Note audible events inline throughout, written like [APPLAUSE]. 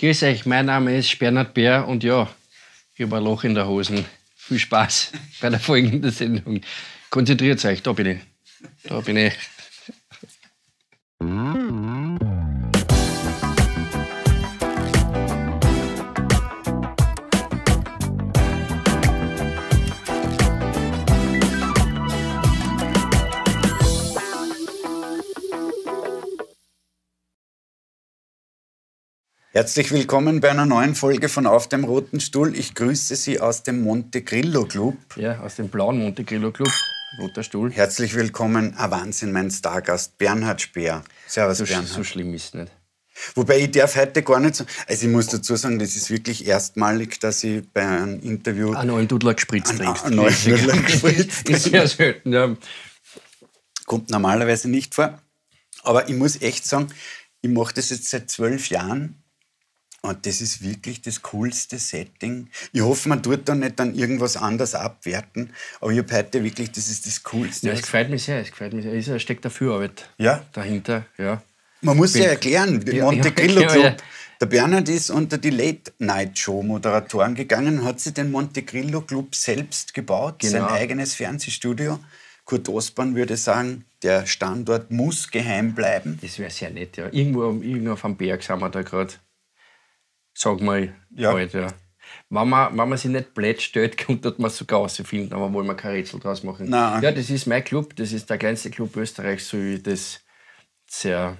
Grüß euch, mein Name ist Bernhard Bär und ja, ich habe ein Loch in der Hosen. Viel Spaß bei der folgenden Sendung. Konzentriert euch, da bin ich. Da bin ich. Herzlich willkommen bei einer neuen Folge von Auf dem Roten Stuhl. Ich grüße Sie aus dem Monte Grillo Club. Ja, aus dem blauen Monte Grillo Club. Roter Stuhl. Herzlich willkommen, ein Wahnsinn, mein Stargast Bernhard Speer. Servus, so, Bernhard. So schlimm ist es nicht. Wobei ich darf heute gar nicht so. Also ich muss dazu sagen, das ist wirklich erstmalig, dass ich bei einem Interview. Einen neuen Dudler gespritzt trinkst. Einen neuen Dudler gespritzt. [LAUGHS] ist sehr selten, ja. Kommt normalerweise nicht vor. Aber ich muss echt sagen, ich mache das jetzt seit zwölf Jahren und das ist wirklich das coolste Setting. Ich hoffe, man tut da nicht dann irgendwas anders abwerten, aber ich habe heute wirklich, das ist das coolste. Ja, es gefällt mir sehr, es gefällt mir sehr. Es äh, steckt dafür Arbeit ja. dahinter, ja. Man muss ja erklären, ja, Monte Grillo Club. Der Bernhard ist unter die Late-Night-Show-Moderatoren gegangen, hat sich den Monte Grillo Club selbst gebaut, genau. sein eigenes Fernsehstudio. Kurt Osborn würde sagen, der Standort muss geheim bleiben. Das wäre sehr nett, ja. Irgendwo, irgendwo auf dem Berg sind wir da gerade sag mal ja. halt, ja. Wenn man, wenn man sich nicht blöd stellt, [LAUGHS] könnte man es sogar rausfinden, aber wollen wir kein Rätsel draus machen. Nein. Ja, das ist mein Club, das ist der kleinste Club Österreichs, so wie ich das sehr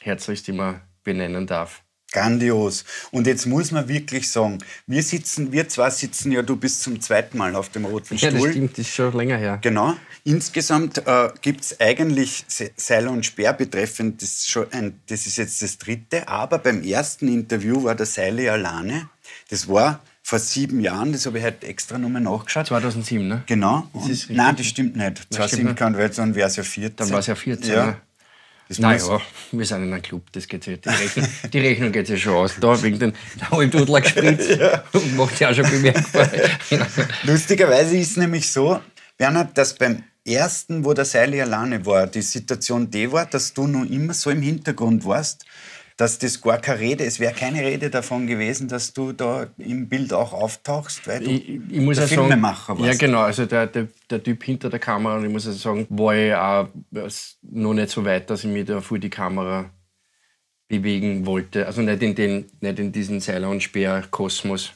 herzlichst immer benennen darf. Grandios. Und jetzt muss man wirklich sagen, wir sitzen, wir zwei sitzen ja, du bist zum zweiten Mal auf dem roten Stuhl. Ja, das stimmt, das ist schon länger her. Genau. Insgesamt äh, gibt es eigentlich Seil und Speer betreffend, das ist, schon ein, das ist jetzt das dritte, aber beim ersten Interview war der Seile alleine. Das war vor sieben Jahren, das habe ich heute extra nochmal nachgeschaut. 2007, ne? Genau. Und, das nein, das stimmt nicht. 2007 kann, weil dann wäre es ja 14. Dann war es ja 14, ja. ja. Ne? Das naja, wir sind in einem Club, das geht ja, die, Rechnung, die Rechnung geht ja schon aus. Da wegen den Dudler gespritzt ja. [LAUGHS] [LAUGHS] und macht ja auch schon bemerkbar. [LAUGHS] Lustigerweise ist es nämlich so, Bernhard, dass beim ersten, wo der Seili alleine war, die Situation die war, dass du noch immer so im Hintergrund warst, dass das gar keine Rede, es wäre keine Rede davon gewesen, dass du da im Bild auch auftauchst, weil du ich, ich muss der ja Filmemacher warst. Ja genau, also der, der, der, Typ hinter der Kamera, und ich muss ja sagen, war ich auch noch nicht so weit, dass ich mich da vor die Kamera bewegen wollte. Also nicht in, den, nicht in diesen Seil- und Speer-Kosmos.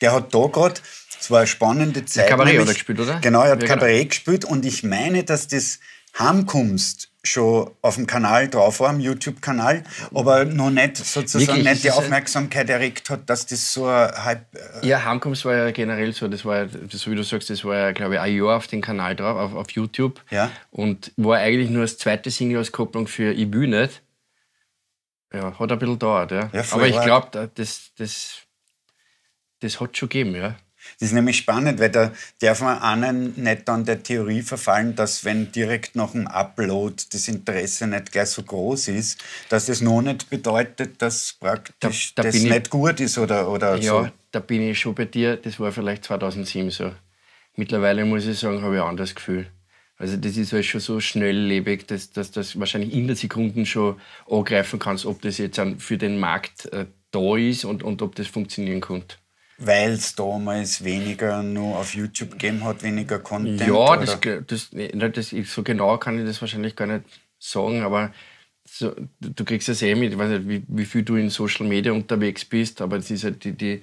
Der hat da gerade, es war eine spannende Zeit. Kabarett nämlich, oder gespielt, oder? Genau, er hat ja, genau. Kabarett gespielt und ich meine, dass das Heimkunst schon auf dem Kanal drauf war, am YouTube-Kanal, aber mhm. noch nicht sozusagen Wirklich, nicht die Aufmerksamkeit erregt hat, dass das so ein Hype. Äh, ja, Heimkommens war ja generell so, das war ja, so wie du sagst, das war ja, glaube ich, ein Jahr auf den Kanal drauf, auf, auf YouTube. Ja. Und war eigentlich nur als zweite Single-Auskopplung für Ich will nicht. Ja, hat ein bisschen gedauert, ja. ja aber ich glaube, das, das, das hat schon gegeben, ja. Das ist nämlich spannend, weil da darf man einen nicht an der Theorie verfallen, dass wenn direkt nach dem Upload das Interesse nicht gleich so groß ist, dass das noch nicht bedeutet, dass praktisch da, da das nicht ich, gut ist oder, oder ja, so. da bin ich schon bei dir. Das war vielleicht 2007 so. Mittlerweile muss ich sagen, habe ich ein anderes Gefühl. Also das ist halt schon so schnelllebig, dass du das wahrscheinlich in der Sekunde schon angreifen kannst, ob das jetzt für den Markt äh, da ist und, und ob das funktionieren könnte weil es damals weniger nur auf YouTube gegeben hat, weniger Content? Ja, das, das, das, so genau kann ich das wahrscheinlich gar nicht sagen, aber so, du kriegst es eh mit, ich weiß nicht, wie, wie, viel du in Social Media unterwegs bist, aber das ist halt die, die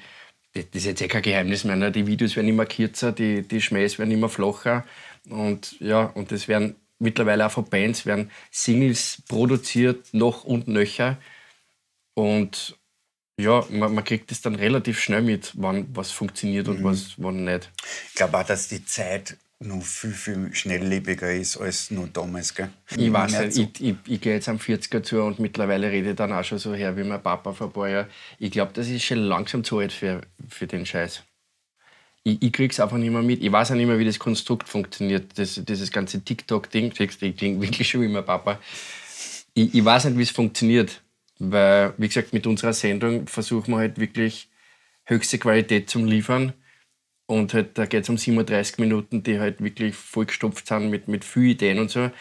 das ist jetzt eh kein Geheimnis mehr, ne? die Videos werden immer kürzer, die, die Schmähs werden immer flacher und ja, und das werden mittlerweile auch von Bands, werden Singles produziert, noch und nöcher und ja, man, man kriegt das dann relativ schnell mit, wann was funktioniert und mhm. was wann nicht. Ich glaube auch, dass die Zeit noch viel, viel schnelllebiger ist als nur damals. Gell? Ich weiß nicht, ich, ich, ich gehe jetzt am 40er zu und mittlerweile rede ich dann auch schon so her wie mein Papa vor ein paar Jahren. Ich glaube, das ist schon langsam zu alt für, für den Scheiß. Ich, ich krieg's einfach nicht mehr mit. Ich weiß auch nicht mehr, wie das Konstrukt funktioniert. Das, dieses ganze TikTok-Ding, ich klinge wirklich schon wie mein Papa. Ich, ich weiß nicht, wie es funktioniert. Weil, wie gesagt, mit unserer Sendung versuchen wir halt wirklich höchste Qualität zu liefern. Und halt, da geht es um 37 Minuten, die halt wirklich vollgestopft sind mit, mit vielen Ideen und so.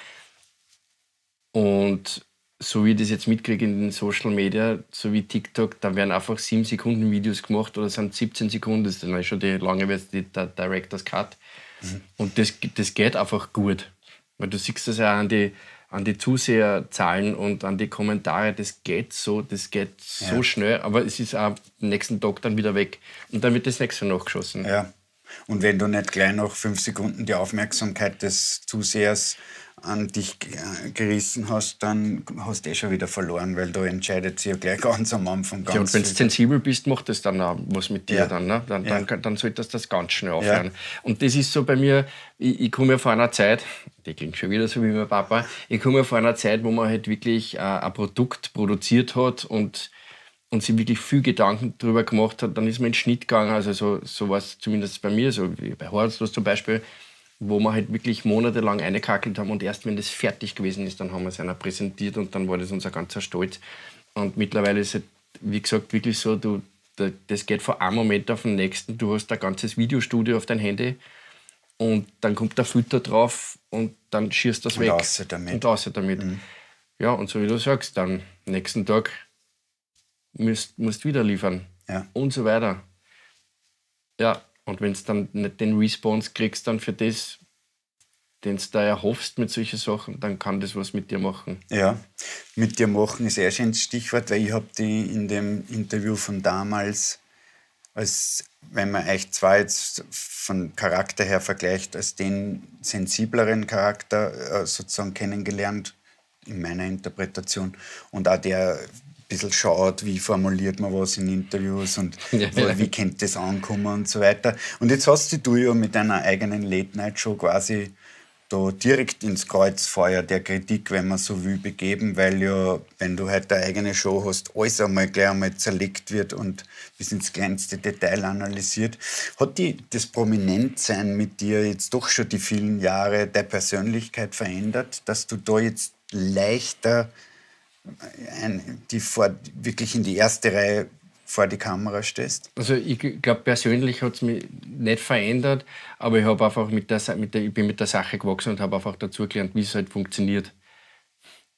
Und so wie ich das jetzt mitkriege in den Social Media, so wie TikTok, da werden einfach 7 Sekunden Videos gemacht oder sind 17 Sekunden, das ist dann halt schon die lange wird die der Director's Cut. Mhm. Und das, das geht einfach gut. Weil du siehst das ja auch an die an die Zuseherzahlen und an die Kommentare, das geht so, das geht ja. so schnell, aber es ist am nächsten Tag dann wieder weg. Und dann wird das nächste nachgeschossen. Ja. Und wenn du nicht gleich noch fünf Sekunden die Aufmerksamkeit des Zusehers an dich äh, gerissen hast, dann hast du eh schon wieder verloren, weil du entscheidet sich ja gleich [LAUGHS] ganz am Anfang ganz. Ja, und wenn du sensibel bist, macht das dann auch was mit dir ja. dann, ne? dann, ja. dann, dann sollte das, das ganz schnell aufhören. Ja. Und das ist so bei mir, ich, ich komme ja vor einer Zeit, die klingt schon wieder so wie mein Papa, ich komme ja vor einer Zeit, wo man halt wirklich äh, ein Produkt produziert hat und und sich wirklich viel Gedanken darüber gemacht hat, dann ist man in den Schnitt gegangen. Also so, so war es zumindest bei mir, so wie bei Horst zum Beispiel wo wir halt wirklich monatelang eingekackelt haben und erst wenn das fertig gewesen ist, dann haben wir es einer präsentiert und dann war das unser ganzer Stolz. Und mittlerweile ist es, halt, wie gesagt, wirklich so, du, das geht von einem Moment auf den nächsten. Du hast ein ganzes Videostudio auf dein Handy und dann kommt der Filter drauf und dann schießt das und weg. Außer damit. Und außer damit. Mhm. Ja, und so wie du sagst, dann nächsten Tag musst, du wieder liefern. Ja. Und so weiter. Ja, und wenn du dann nicht den Response kriegst, dann für das, den du da erhoffst mit solchen Sachen, dann kann das was mit dir machen. Ja, mit dir machen ist ein schönes Stichwort, weil ich habe die in dem Interview von damals, als wenn man euch zwar jetzt von Charakter her vergleicht, als den sensibleren Charakter äh, sozusagen kennengelernt, in meiner Interpretation, und auch der bisschen schaut, wie formuliert man was in Interviews und [LAUGHS] ja, wo, ja. wie könnte das ankommen und so weiter. Und jetzt hast du ja mit deiner eigenen Late-Night-Show quasi da direkt ins Kreuzfeuer der Kritik, wenn man so will, begeben, weil ja, wenn du halt eine eigene Show hast, alles einmal gleich einmal zerlegt wird und bis ins kleinste Detail analysiert. Hat die, das Prominentsein mit dir jetzt doch schon die vielen Jahre der Persönlichkeit verändert, dass du da jetzt leichter ein, die vor, wirklich in die erste Reihe vor die Kamera stehst? Also ich glaube, persönlich hat es mich nicht verändert, aber ich, einfach mit der, mit der, ich bin mit der Sache gewachsen und habe einfach dazu gelernt, wie es halt funktioniert.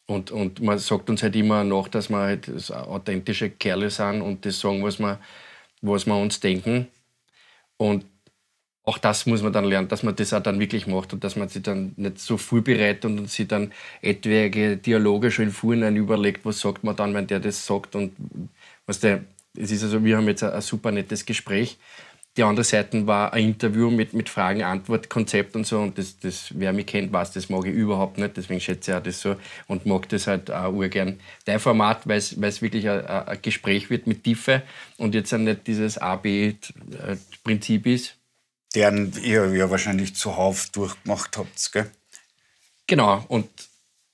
Und, und man sagt uns halt immer nach, dass wir halt so authentische Kerle sind und das sagen, was wir, was wir uns denken. Und auch das muss man dann lernen, dass man das auch dann wirklich macht und dass man sich dann nicht so vorbereitet und sich dann etwaige Dialoge schon vorhin überlegt, was sagt man dann, wenn der das sagt und weißt du, es ist also, wir haben jetzt ein, super nettes Gespräch. Die andere Seite war ein Interview mit, mit Fragen, Antwort, Konzept und so. Und das, das, wer mich kennt, weiß, das mag ich überhaupt nicht. Deswegen schätze ich auch das so und mag das halt auch urgern. Dein Format, weil es wirklich ein, ein Gespräch wird mit Tiefe und jetzt auch nicht dieses A-B-Prinzip ist, deren ihr ja wahrscheinlich zuhauf durchgemacht habt, gell? Genau, und,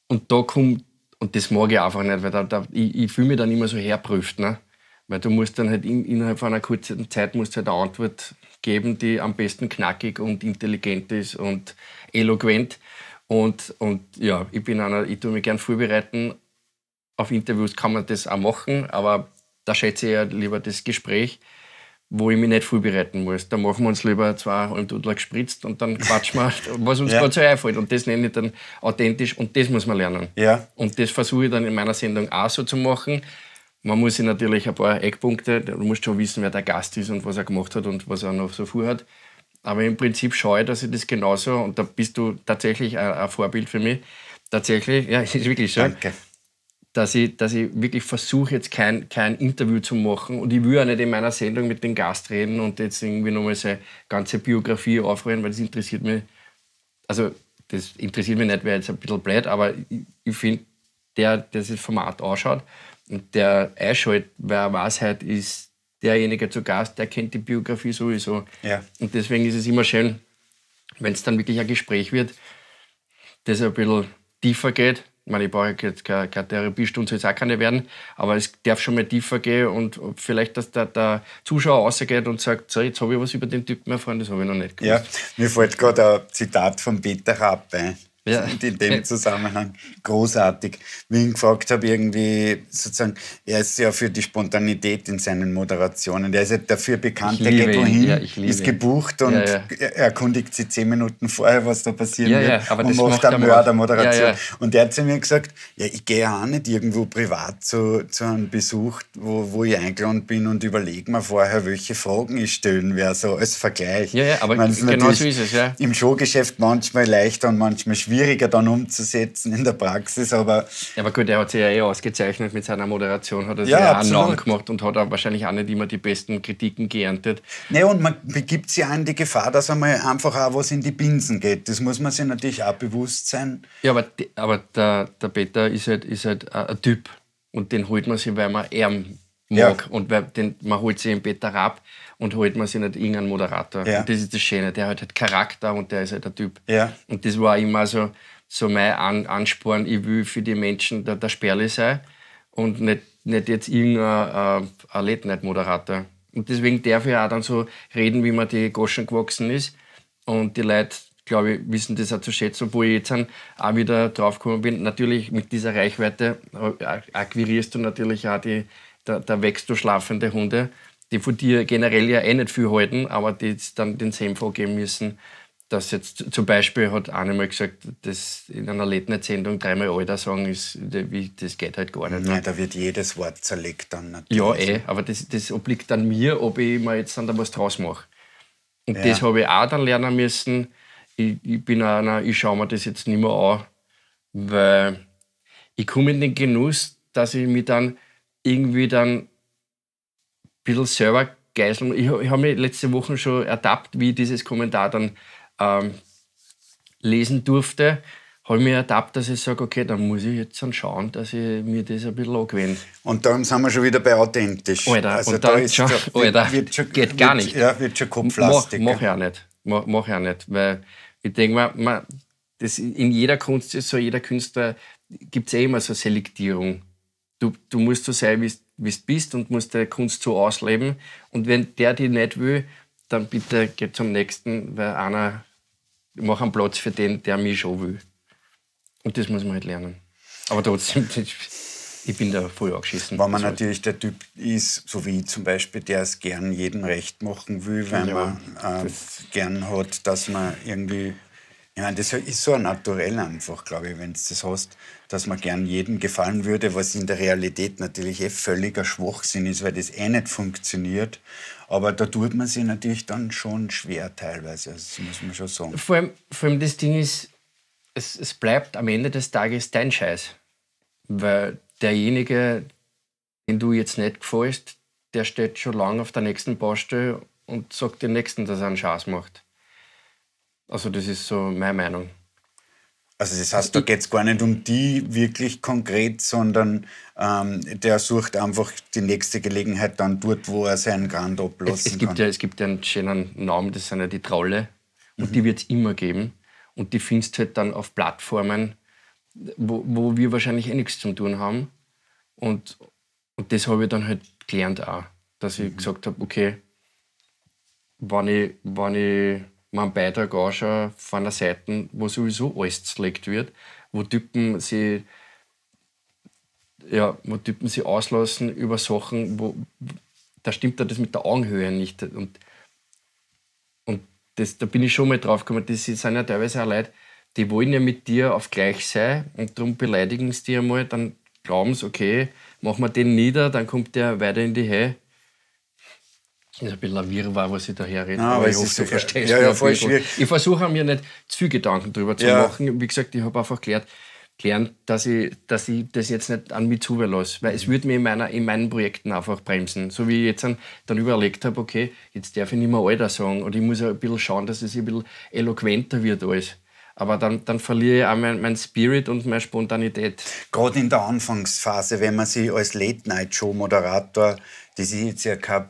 und da kommt, und das mag ich einfach nicht, weil da, da ich, ich fühle mich dann immer so herprüft, ne? Weil du musst dann halt in, innerhalb von einer kurzen Zeit musst halt eine Antwort geben, die am besten knackig und intelligent ist und eloquent. Und, und ja, ich bin einer, ich tue mich gern vorbereiten. Auf Interviews kann man das auch machen, aber da schätze ich ja lieber das Gespräch wo ich mich nicht vorbereiten muss. Da machen wir uns lieber zwei Dudler gespritzt und dann quatschen wir, was uns ja. gerade so einfällt. Und das nenne ich dann authentisch und das muss man lernen. Ja. Und das versuche ich dann in meiner Sendung auch so zu machen. Man muss sich natürlich ein paar Eckpunkte, du musst schon wissen, wer der Gast ist und was er gemacht hat und was er noch so vorhat. Aber im Prinzip schaue ich, dass ich das genauso, und da bist du tatsächlich ein, ein Vorbild für mich, tatsächlich, ja, [LAUGHS] ist wirklich so. Danke dass ich, dass ich wirklich versuche, jetzt kein, kein Interview zu machen. Und ich will auch nicht in meiner Sendung mit dem Gast reden und jetzt irgendwie nochmal seine ganze Biografie aufrühren, weil das interessiert mich. Also, das interessiert mich nicht, wäre jetzt ein bisschen blöd, aber ich, ich finde, der, der das Format ausschaut und der einschaltet, wer weiß halt, ist derjenige zu Gast, der kennt die Biografie sowieso. Ja. Und deswegen ist es immer schön, wenn es dann wirklich ein Gespräch wird, das ein bisschen tiefer geht ich meine, ich brauche jetzt keine, keine Therapiestunde, soll es auch keine werden, aber es darf schon mal tiefer gehen und vielleicht, dass der, der Zuschauer rausgeht und sagt, so, jetzt habe ich was über den Typen erfahren, das habe ich noch nicht gewusst. Ja, mir fällt gerade ein Zitat von Peter Rapp ein ja. in dem Zusammenhang großartig. Wie ich ihn gefragt habe, irgendwie sozusagen, er ist ja für die Spontanität in seinen Moderationen. Er ist ja dafür bekannt, er geht wohin, ja, ist gebucht und ja, ja. erkundigt sich zehn Minuten vorher, was da passieren wird und macht eine Mördermoderation. Und er hat zu mir gesagt, ja, ich gehe ja auch nicht irgendwo privat zu, zu einem Besuch, wo, wo ich eingeladen bin und überlege mir vorher, welche Fragen ich stellen werde, so als Vergleich. Ja, ja, aber meine, genau so ist es, ja. Im Showgeschäft manchmal leichter und manchmal schwieriger schwieriger dann umzusetzen in der Praxis, aber. Ja, aber gut, er hat sich ja eh ausgezeichnet mit seiner Moderation, hat er ja, auch Anlagen gemacht und hat auch wahrscheinlich auch nicht immer die besten Kritiken geerntet. Ne, und man begibt sich auch in die Gefahr, dass einmal einfach auch was in die Binsen geht. Das muss man sich natürlich auch bewusst sein. Ja, aber, aber der, der Peter ist halt, ist halt ein Typ und den holt man sich, weil man ärm mag ja. und weil den, man holt sich im Peter ab und holt man sich nicht irgendeinen Moderator. Ja. Und das ist das Schöne, der hat halt Charakter und der ist halt der Typ. Ja. Und das war immer so, so mein An Ansporn, ich will für die Menschen der, der Sperli sein und nicht, nicht jetzt irgendein äh, Late-Night-Moderator. Und deswegen darf ich auch dann so reden, wie man die Goschen gewachsen ist. Und die Leute, glaube ich, wissen das auch zu schätzen, obwohl ich jetzt auch wieder draufgekommen bin. Natürlich mit dieser Reichweite äh, akquirierst du natürlich auch die, da, da wächst du schlafende Hunde die von dir generell ja eh nicht viel halten, aber die jetzt dann den Senf vorgeben müssen, dass jetzt zum Beispiel hat einer mal gesagt, dass in einer Letnet-Sendung dreimal Alter sagen, ist, das geht halt gar nicht. Nein, da wird jedes Wort zerlegt dann natürlich. Ja, eh, aber das, das obliegt dann mir, ob ich mir jetzt dann da was draus mache. Und ja. das habe ich auch dann lernen müssen. Ich, ich bin einer, ich schaue mir das jetzt nicht mehr an, weil ich komme in den Genuss, dass ich mich dann irgendwie dann bisschen selber geißeln. Ich, ich habe mich letzte Woche schon ertappt, wie ich dieses Kommentar dann ähm, lesen durfte. Habe mich ertappt, dass ich sage, okay, dann muss ich jetzt dann schauen, dass ich mir das ein bisschen angewende. Und dann sind wir schon wieder bei authentisch. Alter, also und da dann ist schon, schon, Alter, wird, schon, geht gar nicht. Wird, ja, wird schon kopflastig. Mach, mach ich auch nicht. Mach, mach ich auch nicht, weil ich denke mir, man, das in jeder Kunst, so jeder Künstler, gibt es eh immer so Selektierung. Du, du musst so sein, wie wie du bist und musst deine Kunst so ausleben. Und wenn der die nicht will, dann bitte geh zum nächsten, weil einer macht einen Platz für den, der mich schon will. Und das muss man halt lernen. Aber trotzdem, [LAUGHS] ich bin da voll angeschissen. Wenn man natürlich der Typ ist, so wie ich zum Beispiel, der es gern jedem recht machen will, weil ja, man äh, gern hat, dass man irgendwie ich meine, das ist so ein Naturell einfach, glaube ich, wenn es das heißt, dass man gern jedem gefallen würde, was in der Realität natürlich eh völliger Schwachsinn ist, weil das eh nicht funktioniert. Aber da tut man sich natürlich dann schon schwer teilweise, also das muss man schon sagen. Vor allem, vor allem das Ding ist, es, es bleibt am Ende des Tages dein Scheiß. Weil derjenige, den du jetzt nicht gefällst, der steht schon lange auf der nächsten Baustelle und sagt dem Nächsten, dass er einen Scheiß macht. Also das ist so meine Meinung. Also das heißt, da geht es gar nicht um die wirklich konkret, sondern ähm, der sucht einfach die nächste Gelegenheit dann dort, wo er seinen Grand ablassen es, es gibt kann. Ja, es gibt ja einen schönen Namen, das sind ja die Trolle und mhm. die wird es immer geben. Und die findest du halt dann auf Plattformen, wo, wo wir wahrscheinlich eh nichts zu tun haben. Und, und das habe ich dann halt gelernt auch, dass ich mhm. gesagt habe, okay, wenn ich, wenn ich man Beitrag anschaue von einer Seite, wo sowieso alles zerlegt wird, wo Typen sie ja, wo Typen sie auslassen über Sachen, wo da stimmt das mit der Augenhöhe nicht. Und, und das, da bin ich schon mal drauf gekommen, das sind ja teilweise auch Leute, die wollen ja mit dir auf gleich sein und darum beleidigen sie dir einmal, dann glauben sie, okay, machen wir den nieder, dann kommt der weiter in die Höhe das ist ein bisschen ein Wirrwarr, was ich da herrede. ah, aber ich hoffe, so du verstehst ja, ja, voll schwierig. Ich versuche mir nicht zu viel Gedanken darüber zu ja. machen. Wie gesagt, ich habe einfach gelernt, gelernt, dass ich, dass ich das jetzt nicht an mich zuwehr lasse, weil es würde mich in, meiner, in meinen Projekten einfach bremsen. So wie ich jetzt an, dann überlegt habe, okay, jetzt darf ich nicht mehr Alter sagen Und ich muss ein bisschen schauen, dass es ein bisschen eloquenter wird alles. Aber dann, dann verliere ich auch mein, mein Spirit und meine Spontanität. Gerade in der Anfangsphase, wenn man sich als Late-Night-Show-Moderator, das ist jetzt ja kein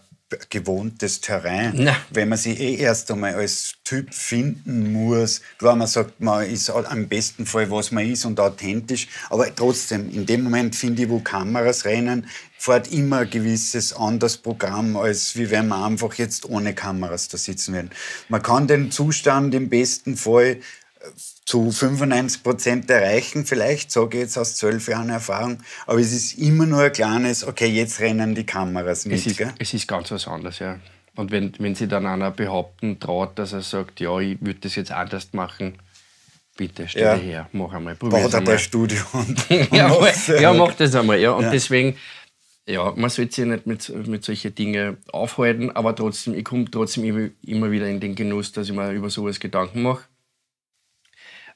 gewohntes Terrain, Nein. wenn man sich eh erst einmal als Typ finden muss. weil man sagt, man ist am besten Fall, was man ist und authentisch, aber trotzdem, in dem Moment finde ich, wo Kameras rennen, fährt immer ein gewisses anderes Programm, als wie wenn man einfach jetzt ohne Kameras da sitzen werden. Man kann den Zustand im besten Fall zu 95 Prozent erreichen, vielleicht, sage ich jetzt aus zwölf Jahren Erfahrung, aber es ist immer nur ein kleines, okay, jetzt rennen die Kameras mit. Es ist, gell? Es ist ganz was anderes, ja. Und wenn, wenn sie dann einer behaupten traut, dass er sagt, ja, ich würde das jetzt anders machen, bitte stell ja. her, mach einmal, probier Baut einmal. ein Studio und, [LAUGHS] und ja, ja, mach das einmal. Ja. Und ja. deswegen, ja, man sollte sich nicht mit, mit solchen Dingen aufhalten, aber trotzdem, ich komme trotzdem immer wieder in den Genuss, dass ich mir über sowas Gedanken mache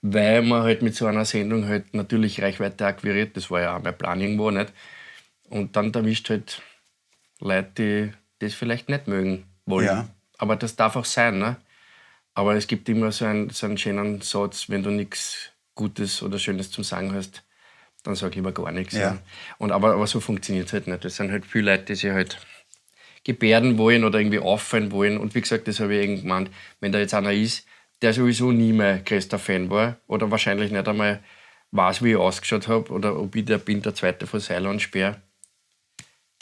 weil man halt mit so einer Sendung halt natürlich Reichweite akquiriert. Das war ja auch mein Plan irgendwo, nicht? Und dann erwischt halt Leute, die das vielleicht nicht mögen wollen. Ja. Aber das darf auch sein, ne? Aber es gibt immer so einen, so einen schönen Satz, wenn du nichts Gutes oder Schönes zum Sagen hast, dann sag ich immer gar nichts. Ja. Ne? Und aber, aber so funktioniert es halt nicht. Es sind halt viele Leute, die sich halt gebärden wollen oder irgendwie auffallen wollen. Und wie gesagt, das habe ich irgendwann eh gemeint, wenn da jetzt einer ist, der sowieso nie mehr größter Fan war oder wahrscheinlich nicht einmal weiß, wie ich ausgeschaut habe oder ob ich der bin, der zweite von Seil und Speer,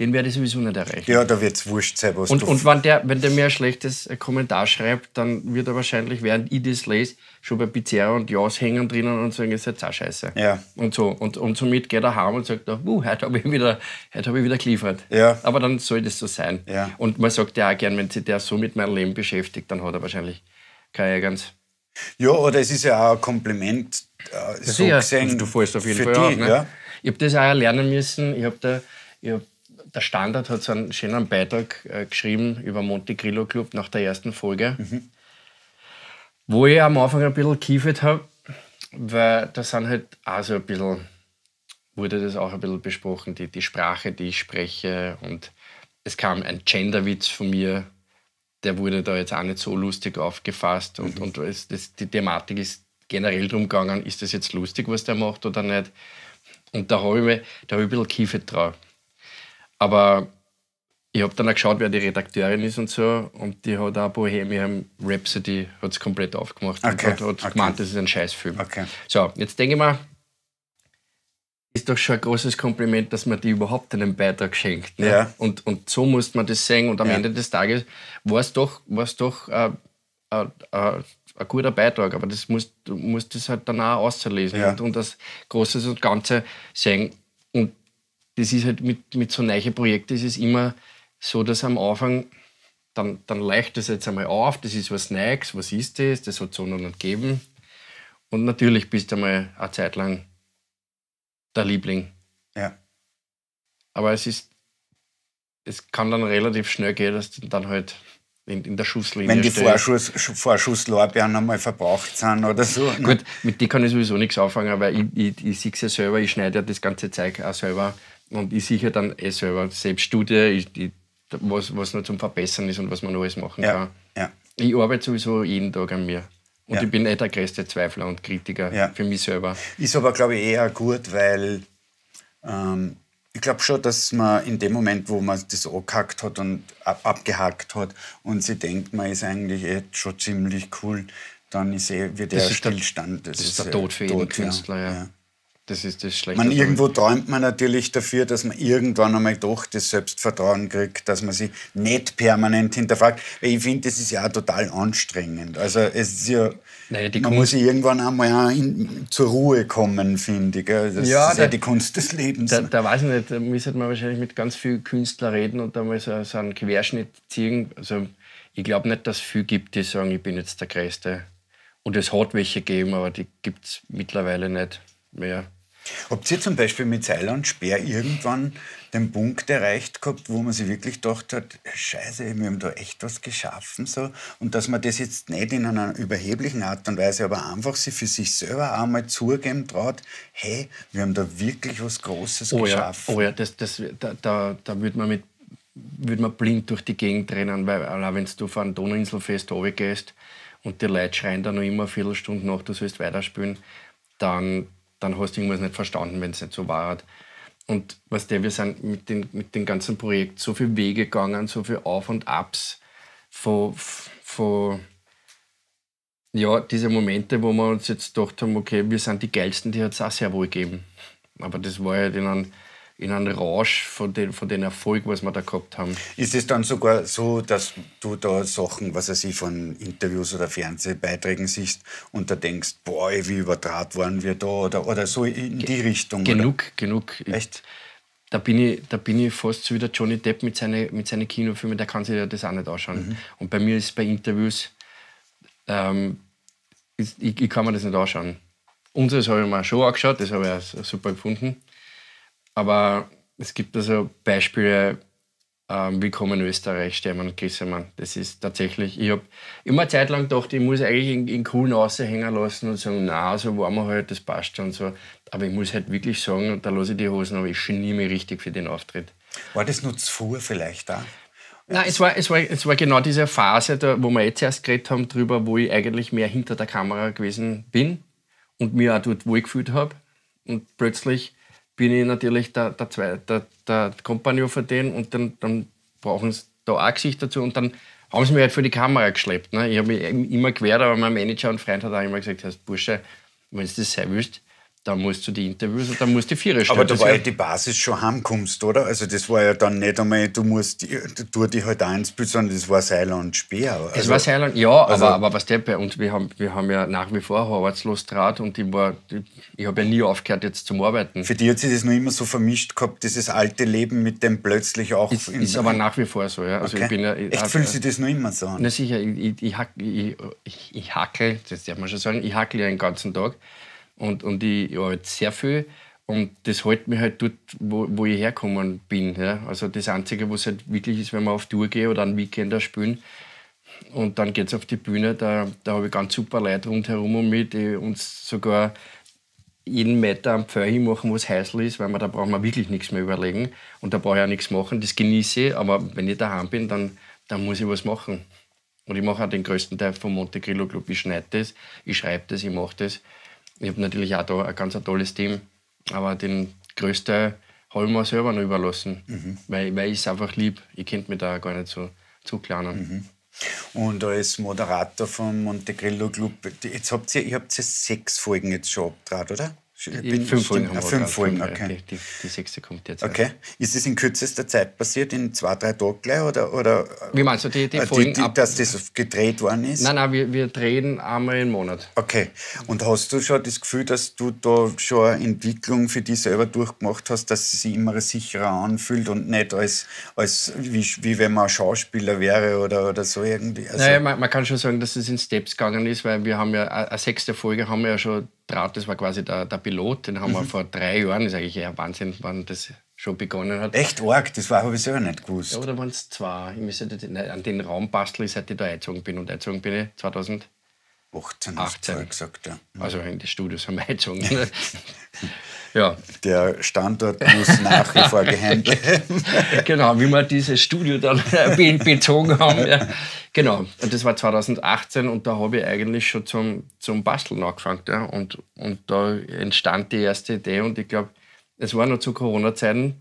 den werde ich sowieso nicht erreichen. Ja, da wird es wurscht sein, was und, du... Und wenn der, wenn der mir ein schlechtes äh, Kommentar schreibt, dann wird er wahrscheinlich, während ich das lese, schon bei Pizzeria und Jaws hängen drinnen und sagen, ist jetzt auch scheiße. Ja. Und so. Und, und somit geht er heim und sagt, uh, heute habe ich, wieder, hab ich wieder geliefert. Ja. Aber dann soll das so sein. Ja. Und man sagt ja auch gern, wenn sich der so mit meinem Leben beschäftigt, dann hat er wahrscheinlich keine Karriergans. Ja, oder es ist ja auch ein Kompliment äh, so ja, gesehen. Also du fällst auf jeden Fall die, auf, ne? ja. Ich habe das auch lernen müssen. Ich habe da, ich hab, der Standard hat so einen schönen Beitrag äh, geschrieben über Monte Grillo Club nach der ersten Folge, mhm. wo ich am Anfang ein bisschen kiefert habe, weil da sind halt auch so ein bisschen, wurde das auch ein bisschen besprochen, die, die Sprache, die ich spreche und es kam ein Genderwitz von mir der wurde da jetzt auch nicht so lustig aufgefasst. Und, mhm. und es, das, die Thematik ist generell darum gegangen, ist das jetzt lustig, was der macht oder nicht. Und da habe ich, hab ich ein bisschen gekiefert drauf. Aber ich habe dann auch geschaut, wer die Redakteurin ist und so. Und die hat auch Bohemian Rhapsody hat's komplett aufgemacht okay. und hat, hat okay. gemeint, das ist ein Scheißfilm. Okay. So, jetzt denke ich mal, ist doch schon ein großes Kompliment, dass man dir überhaupt einen Beitrag schenkt. Ne? Ja. Und, und so muss man das sehen. Und am ja. Ende des Tages war es doch, war's doch äh, äh, äh, ein guter Beitrag, aber das musst, du musst das halt danach auszulesen ja. und, und, das Große und Ganze sehen. Und das ist halt mit, mit so neuen Projekten ist es immer so, dass am Anfang dann, dann leicht das jetzt einmal auf, das ist was Neues, was ist das, das hat es so noch nicht gegeben. Und natürlich bist du einmal eine Zeit lang der Liebling. Ja. Aber es ist, es kann dann relativ schnell gehen, dass dann halt in, in der Schusslinie Wenn die Vorschuss, Vorschusslorbeeren einmal verbraucht sind oder so. Ne? Gut, mit die kann ich sowieso nichts anfangen, weil ich, ich, ich sehe es ja selber, ich schneide ja das ganze Zeug auch selber und ich sehe ja dann eh selber, selbst Studie, ich, ich, was, was noch zum Verbessern ist und was man alles machen ja, kann. Ja. Ich arbeite sowieso jeden Tag an mir. Und ja. ich bin nicht eh der größte Zweifler und Kritiker ja. für mich selber. Ist aber, glaube ich, eher gut, weil ähm, ich glaube schon, dass man in dem Moment, wo man das angehackt hat und ab abgehackt hat und sie denkt, man ist eigentlich jetzt eh schon ziemlich cool, dann ist eh, wird das der Stillstand. das, das ist, der Tod für jeden Tod, Künstler, ja. Das ist das Schlechte. Man, irgendwo träumt man natürlich dafür, dass man irgendwann einmal doch das Selbstvertrauen kriegt, dass man sich nicht permanent hinterfragt. Ich finde, das ist ja auch total anstrengend. Also es ist ja, naja, man Kunst muss irgendwann einmal in, zur Ruhe kommen, finde ich. Das ja, ist ja die Kunst des Lebens. Da, da weiß ich nicht, da müsste man wahrscheinlich mit ganz vielen Künstlern reden und da mal so, so einen Querschnitt ziehen. Also ich glaube nicht, dass es viele gibt, die sagen, ich bin jetzt der Größte. Und es hat welche gegeben, aber die gibt es mittlerweile nicht mehr. Habt ihr zum Beispiel mit Seil und Speer irgendwann den Punkt erreicht gehabt, wo man sich wirklich gedacht hat, scheiße, wir haben da echt was geschaffen so und dass man das jetzt nicht in einer überheblichen Art und Weise, aber einfach sich für sich selber einmal zugeben traut, hey, wir haben da wirklich was Großes oh geschaffen. oh ja, das, das, da, da, da würde man mit man blind durch die Gegend rennen, weil allein wenn du auf ein Donauinselfest runtergehst und die Leute schreien da noch immer eine Viertelstunde nach, du sollst weiterspielen, dann dann hast du irgendwas nicht verstanden, wenn es nicht so war. Halt. Und was der, wir sind mit, den, mit dem ganzen Projekt so viel Wege gegangen, so viel Auf und Abs, von, von ja, diese Momente, wo wir uns jetzt gedacht haben, okay, wir sind die geilsten, die hat es auch sehr wohl gegeben. Aber das war ja halt in einem in einen Rausch von dem, von dem Erfolg, was wir da gehabt haben. Ist es dann sogar so, dass du da Sachen, was weiß ich, von Interviews oder Fernsehbeiträgen siehst und da denkst, boah, wie übertrat waren wir da oder, oder so in die Ge Richtung? Genug, oder? genug. Echt? da bin ich, da bin ich fast so wie der Johnny Depp mit seinen mit seine Kinofilmen, der kann sich ja das auch nicht anschauen. Mhm. Und bei mir ist es bei Interviews, ähm, ich, ich, kann mir das nicht anschauen. Unseres habe ich mir schon angeschaut, das habe ich auch super gefunden. Aber es gibt also Beispiele, ähm, Willkommen Österreich, Stermann und Grissemann. Das ist tatsächlich, ich habe immer eine Zeit lang gedacht, ich muss eigentlich in, in coolen hängen lassen und sagen, na, so waren wir halt, das passt schon so. Aber ich muss halt wirklich sagen, da lasse ich die Hosen, aber ich geniere mich richtig für den Auftritt. War das nur zuvor vielleicht da? Nein, es war, es, war, es war genau diese Phase, da, wo wir jetzt erst geredet haben, drüber, wo ich eigentlich mehr hinter der Kamera gewesen bin und mir auch dort wohlgefühlt habe. Und plötzlich bin ich natürlich der, der, Zweite, der, der Kompagnon von denen und dann, dann brauchen sie da auch Gesicht dazu und dann haben sie mich halt vor die Kamera geschleppt. Ne? Ich habe mich immer gewehrt, aber mein Manager und Freund hat auch immer gesagt, Bursche, wenn du das sein willst, dann musst du die Interviews und dann musst du die Vierer stellen. Aber da war ja die Basis schon heimkommst, oder? Also das war ja dann nicht einmal, du musst die, du dich halt einspielen, sondern das war Seil und Speer. Also, das war also Seil und, ja, also, aber, aber was der bei uns, wir haben, wir haben ja nach wie vor Arbeitslostrat und ich ich habe ja nie aufgehört jetzt zum Arbeiten. Für die hat sich das noch immer so vermischt gehabt, dieses alte Leben mit dem plötzlich auch. Ist, ist aber nach wie vor so, ja. Also okay. ich bin ja, ich, Echt, fühlt sich das noch immer so an? Na sicher, ich, ich, ich, ich, ich hackel, das darf man schon sagen, ich hackle ja den ganzen Tag. Und, und ich arbeite sehr viel. Und das hält mich halt dort, wo, wo ich hergekommen bin. Ja. Also das Einzige, was halt wirklich ist, wenn wir auf Tour gehen oder einen Weekender spielen und dann geht es auf die Bühne, da, da habe ich ganz super Leute rundherum um mich, die uns sogar jeden Meter am Pfeil hinmachen, es heißel ist, weil man, da braucht man wirklich nichts mehr überlegen und da brauche ich auch nichts machen, das genieße ich, aber wenn ich daheim bin, dann, dann muss ich was machen. Und ich mache auch den größten Teil vom Monte Grillo Club. Ich schneide das, ich schreibe das, ich mache das. Ich habe natürlich auch da ein ganz tolles Team, aber den größten habe ich mir selber noch überlassen, mhm. weil, weil ich es einfach lieb. Ich könnte mich da gar nicht so zukleinern. Mhm. Und als Moderator vom Montegrillo Club, jetzt habt ihr, ihr habt ja sechs Folgen jetzt schon abgetragen, oder? In fünf Folgen. Stimmt, fünf Folgen, okay. Die, die, die, sechste kommt jetzt. Okay. An. Ist das in kürzester Zeit passiert, in zwei, drei Tagen gleich? Oder, oder Wie meinst du, die, die äh, Folgen die, Dass das gedreht worden ist? Nein, nein, wir, wir drehen einmal im Monat. Okay. Und hast du schon das Gefühl, dass du da schon eine Entwicklung für dich selber durchgemacht hast, dass sie sich immer sicherer anfühlt und nicht als, als wie, wie wenn man ein Schauspieler wäre oder, oder so irgendwie? Also naja, man, man, kann schon sagen, dass es in Steps gegangen ist, weil wir haben ja, eine sechste Folge haben wir ja schon Draht, das war quasi der, der Pilot, den haben mhm. wir vor drei Jahren, ist eigentlich eher Wahnsinn, wann das schon begonnen hat. Echt arg, das war, habe ich selber nicht gewusst. Ja, oder waren es zwei? Ich müsste den, an den Raum basteln, seit ich da eingezogen bin. Und eingezogen bin ich 2018, 18, 18. gesagt, ja. Also in die Studios haben wir eingezogen. [LAUGHS] [LAUGHS] Ja. Der Standort muss nach wie vor geheim bleiben. [LAUGHS] genau, wie wir dieses Studio dann [LAUGHS] bezogen haben. Ja. Genau, und das war 2018 und da habe ich eigentlich schon zum, zum Basteln angefangen. Ja. Und, und da entstand die erste Idee und ich glaube, es war noch zu Corona-Zeiten,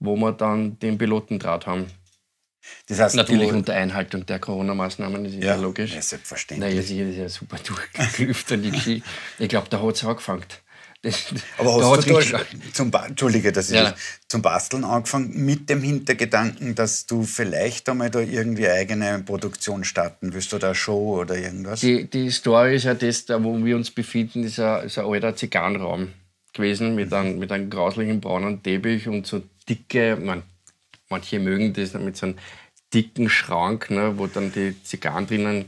wo wir dann den Piloten traut haben. Das heißt, Natürlich du, unter Einhaltung der Corona-Maßnahmen, ist ja, ja logisch. Ja, selbstverständlich. Naja, sie ist ja super [LAUGHS] durchgeklüft Ich glaube, da hat es angefangen. Aber hast du da zum, ba Entschuldige, dass ich ja. zum Basteln angefangen mit dem Hintergedanken, dass du vielleicht einmal da irgendwie eigene Produktion starten willst oder eine Show oder irgendwas? Die, die Story ist ja das, da wo wir uns befinden, ist ein, ist ein alter Zigarrenraum gewesen mit, mhm. einem, mit einem grauslichen braunen Teppich und so dicke, man, manche mögen das mit so einem dicken Schrank, ne, wo dann die Zigarren drinnen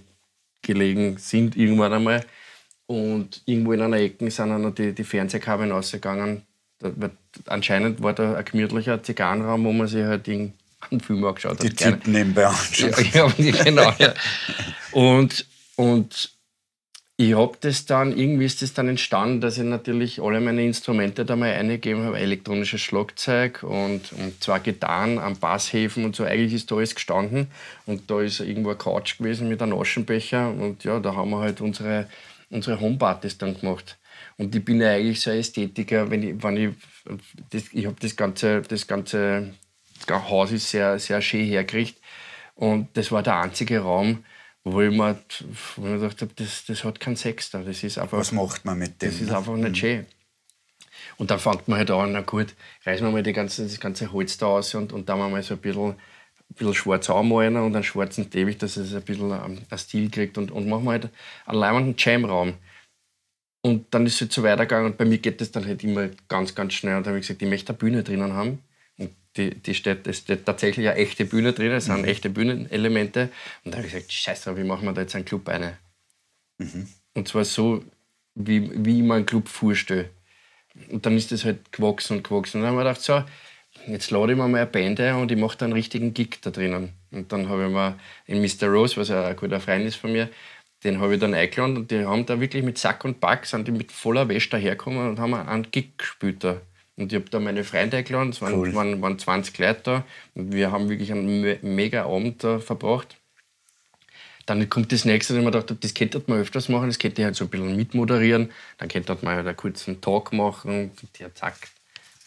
gelegen sind irgendwann einmal. Und irgendwo in einer Ecke sind dann die, die Fernsehkabinen rausgegangen. Da, anscheinend war da ein gemütlicher Zigarrenraum, wo man sich halt in einen Film angeschaut hat. Die Typen nebenbei angeschaut. Ja, [LAUGHS] ja, genau. Ja. [LAUGHS] Und, und ich habe das dann, irgendwie ist das dann entstanden, dass ich natürlich alle meine Instrumente da mal eingegeben habe, elektronisches Schlagzeug und, und zwei Gitarren am Basshäfen und so. Eigentlich ist da alles gestanden und da ist irgendwo eine Couch gewesen mit einem Aschenbecher und ja, da haben wir halt unsere unsere Homepartys dann gemacht. Und ich bin ja eigentlich so ein Ästhetiker, wenn ich, wenn ich, das, ich habe das ganze, das ganze Haus ist sehr, sehr schön hergerichtet. Und das war der einzige Raum, wo ich mir, wo ich mir gedacht habe, das, das hat keinen Sex da. Das ist einfach, Was macht man mit dem? Das ist einfach nicht schön. Und dann fängt man halt an, na gut, reißen wir mal die ganze, das ganze Holz da aus und, und da mal so ein bisschen ein bisschen schwarz anmalen und einen schwarzen Teppich, dass es ein bisschen ähm, einen Stil kriegt. Und, und machen wir halt einen leimenden Jam-Raum. Und dann ist es halt so weitergegangen und bei mir geht das dann halt immer ganz, ganz schnell. Und dann habe ich gesagt, ich möchte eine Bühne drinnen haben. Und die, die steht, es steht tatsächlich eine echte Bühne drin, es sind mhm. echte Bühnenelemente. Und da habe ich gesagt, scheiße, wie machen wir da jetzt einen Club rein? Mhm. Und zwar so, wie, wie ich mir einen Club vorstelle. Und dann ist das halt gewachsen und gewachsen. Und dann haben wir gedacht, so, jetzt lade ich mir mal eine Band ein und ich mache da einen richtigen Gig da drinnen. Und dann habe ich mir in Mr. Rose, was ein guter Freund ist von mir, den habe ich dann eingeladen und die haben da wirklich mit Sack und Pack, sind die mit voller Wäsche dahergekommen und haben einen Gig gespielt da. Und ich habe da meine Freunde eingeladen, es waren, cool. waren, waren 20 Leute da und wir haben wirklich einen me mega Abend da verbracht. Dann kommt das nächste, dass ich mir gedacht habe, das könnte man öfters machen, das könnte ich halt so ein bisschen mitmoderieren, dann könnte man halt einen kurzen Talk machen, zack,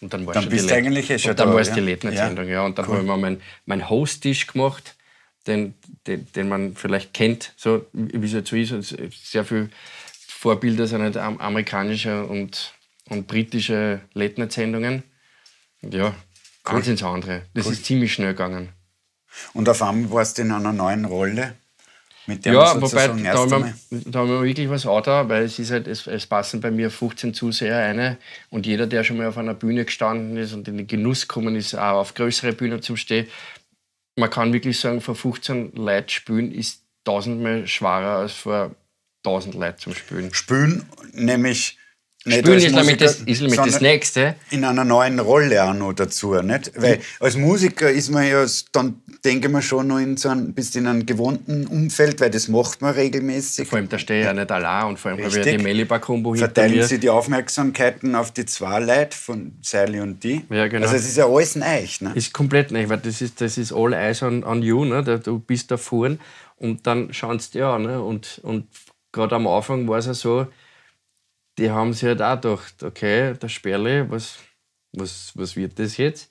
und dann warst dann du bist Lät, eigentlich eh schon und dann da, war es ja? die Lädner-Sendung, ja. ja. Und dann cool. habe ich mir meinen Host-Tisch gemacht, den, den, den, man vielleicht kennt, so wie es jetzt so ist. Und sehr viele Vorbilder sind halt amerikanische und, und britische Lädner-Sendungen. Ja, cool. ganz ins andere. Das cool. ist ziemlich schnell gegangen. Und auf einmal warst du in einer neuen Rolle? Mit dem ja, wobei, da haben, wir, da haben wir wirklich was auch da, weil es ist halt, es, es passen bei mir 15 Zuseher eine und jeder, der schon mal auf einer Bühne gestanden ist und in den Genuss gekommen ist, auch auf größere Bühnen zu Stehen, man kann wirklich sagen, vor 15 Leuten spielen ist tausendmal schwerer als vor 1000 Leuten zum Spielen. Spielen nämlich nicht Spielen ist nämlich das, ist das Nächste. In einer neuen Rolle auch noch dazu. Nicht? Weil als Musiker ist man ja dann denke mal schon noch in so ein bisschen in einem gewohnten Umfeld, weil das macht man regelmäßig. Vor allem, da stehe ich ja nicht allein und vor allem habe ich ja die Melibar-Kombo Verteilen Sie die Aufmerksamkeiten auf die zwei Leute von Seili und die. Ja, genau. Also es ist ja alles neich. Ne? Ist komplett neich, weil das ist, das ist all eyes on, on you. Ne? Du bist da vorne und dann schaust du ja Ne? Und, und gerade am Anfang war es ja so, die haben sich halt auch gedacht, okay, der Sperle, was, was, was wird das jetzt?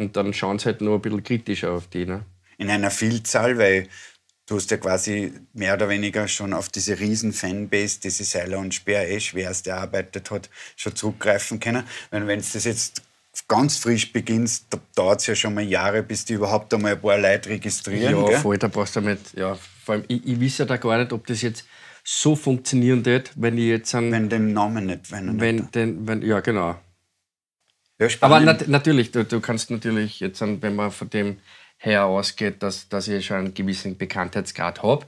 Und dann schauen sie halt nur ein bisschen kritischer auf die. Ne? In einer Vielzahl, weil du hast ja quasi mehr oder weniger schon auf diese riesen Fanbase, die sich Seiler und Speer eh schwerst erarbeitet hat, schon zurückgreifen können. Wenn du das jetzt ganz frisch beginnst, da dauert es ja schon mal Jahre, bis die überhaupt einmal ein paar Leute registrieren. Ja, gell? voll, da brauchst du damit, ja, vor allem, ich, ich weiß ja da gar nicht, ob das jetzt so funktionieren wird, wenn ich jetzt an... Wenn dem Namen nicht... Wenn, wenn, nicht den, wenn Ja, genau. Aber nat natürlich, du, du, kannst natürlich jetzt, wenn man von dem her ausgeht, dass, dass ich schon einen gewissen Bekanntheitsgrad habe,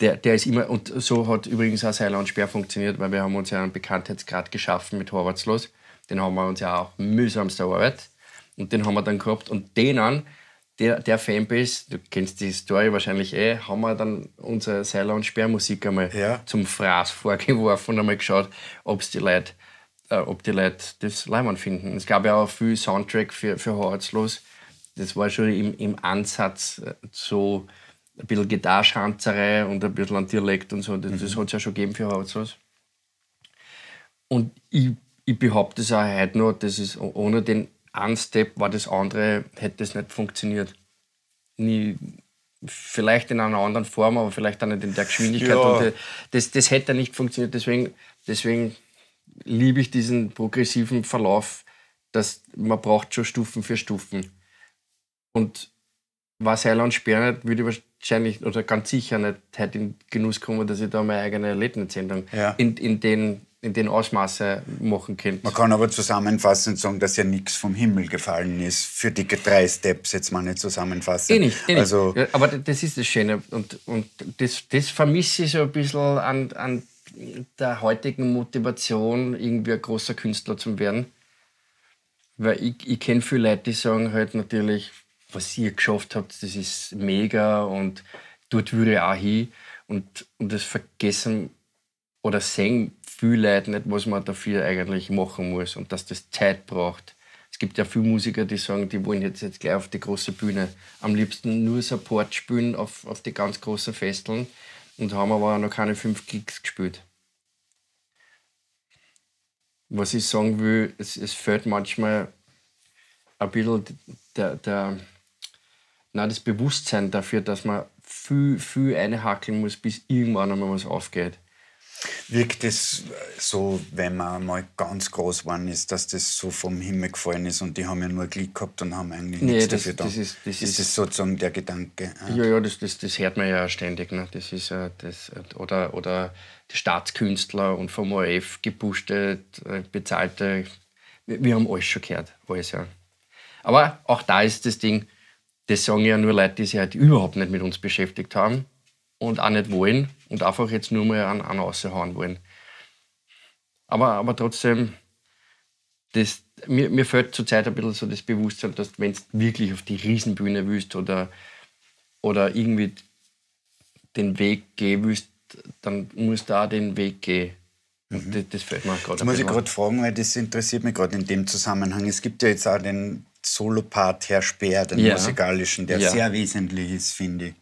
der, der ist immer, und so hat übrigens auch Seiler und Speer funktioniert, weil wir haben uns ja einen Bekanntheitsgrad geschaffen mit Horvatslos. Den haben wir uns ja auch mühsamst erarbeitet und den haben wir dann gehabt. Und denen, der, der Fanbase, du kennst die Story wahrscheinlich eh, haben wir dann unsere Seiler- und Sperrmusik einmal ja. zum Fraß vorgeworfen und einmal geschaut, ob es die Leute äh, ob die Leute das Leimann finden. Es gab ja auch viel Soundtrack für, für Horzlos. Das war schon im, im Ansatz äh, so ein bisschen Gitarschanzerei und ein bisschen Dialekt und so. Das, mhm. das hat es ja schon gegeben für Horizlos. Und ich, ich behaupte es auch heute noch, dass es ohne den einen Step war das andere, hätte das nicht funktioniert. Nie, vielleicht in einer anderen Form, aber vielleicht auch nicht in der Geschwindigkeit. Ja. Äh, das, das hätte nicht funktioniert. Deswegen, deswegen liebe ich diesen progressiven Verlauf, dass man braucht schon Stufen für Stufen. Und was Heiler und Sperr nicht, würde ich wahrscheinlich oder ganz sicher nicht heute in Genuss kommen, dass ich da meine eigene Erlebnissendung ja. in, in, den, in den Ausmaße machen könnte. Man kann aber zusammenfassend sagen, dass ja nichts vom Himmel gefallen ist. Für die drei Steps jetzt mal nicht zusammenfassen. Eh nicht, eh nicht. Also, ja, aber das ist das Schöne. Und, und das, das vermisse ich so ein bisschen an, an der heutigen Motivation, irgendwie ein großer Künstler zu werden? Weil ich, ich kenne viele Leute, die sagen halt natürlich, was ihr geschafft habt, das ist mega und dort würde ich auch hin. Und, und das vergessen oder sehen viele Leute nicht, was man dafür eigentlich machen muss und dass das Zeit braucht. Es gibt ja viele Musiker, die sagen, die wollen jetzt, jetzt gleich auf die große Bühne. Am liebsten nur Support spielen auf, auf die ganz großen Festeln und haben aber noch keine 5 Gigs gespielt. Was ich sagen will, es, es fällt manchmal ein bisschen der, der, nein, das Bewusstsein dafür, dass man viel, viel einhackeln muss, bis irgendwann einmal was aufgeht wirkt es äh, so, wenn man mal ganz groß geworden ist, dass das so vom Himmel gefallen ist und die haben ja nur Glück gehabt und haben eigentlich nee, nichts das, dafür da. Das ist, das ist, ist das sozusagen der Gedanke? Ah. Ja, ja, das, das, das hört man ja ständig. Ne? Das ist, äh, das, äh, oder, oder Staatskünstler und vom ORF gepuschte, bezahlte. Wir, wir haben alles schon gehört, alles, ja. Aber auch da ist das Ding, das sagen ja nur Leute, die sich halt überhaupt nicht mit uns beschäftigt haben und auch nicht wollen und einfach jetzt nur mal einen, raushauen wollen. Aber, aber trotzdem, das, mir, mir fehlt zurzeit ein bisschen so das Bewusstsein, dass wenn du wirklich auf die Riesenbühne willst oder, oder irgendwie den Weg gehen willst, dann musst du auch den Weg gehen. Mhm. Das, das fällt mir gerade Jetzt muss ich gerade fragen, weil das interessiert mich gerade in dem Zusammenhang. Es gibt ja jetzt auch den Solopart Herr Speer, den ja. musikalischen, der ja. sehr wesentlich ist, finde ich.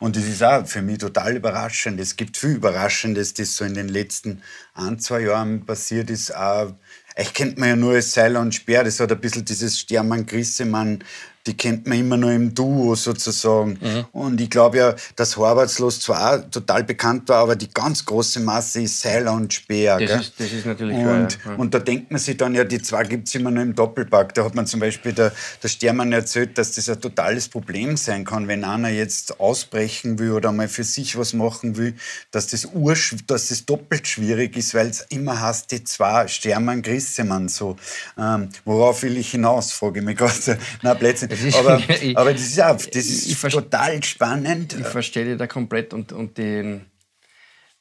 Und das ist auch für mich total überraschend. Es gibt viel Überraschendes, das so in den letzten ein, zwei Jahren passiert ist. Auch, ich kennt man ja nur als Seiler und Speer, das hat ein bisschen dieses Stermann-Grissemann die kennt man immer nur im Duo sozusagen. Mhm. Und ich glaube ja, dass Horvatslos zwar auch total bekannt war, aber die ganz große Masse ist Seiler und Speer. Das, gell? Ist, das ist natürlich und, wahr, ja. und da denkt man sich dann ja, die zwei gibt es immer nur im Doppelpack. Da hat man zum Beispiel der, der Stermann erzählt, dass das ein totales Problem sein kann, wenn einer jetzt ausbrechen will oder mal für sich was machen will, dass das, ursch dass das doppelt schwierig ist, weil es immer hast die zwei, Stermann, Grissemann so. Ähm, worauf will ich hinaus, frage ich mich gerade. [LAUGHS] Nein, plötzlich ist, aber, [LAUGHS] aber das ist, auch, das ist total spannend. Ich verstehe dich da komplett und, und, den,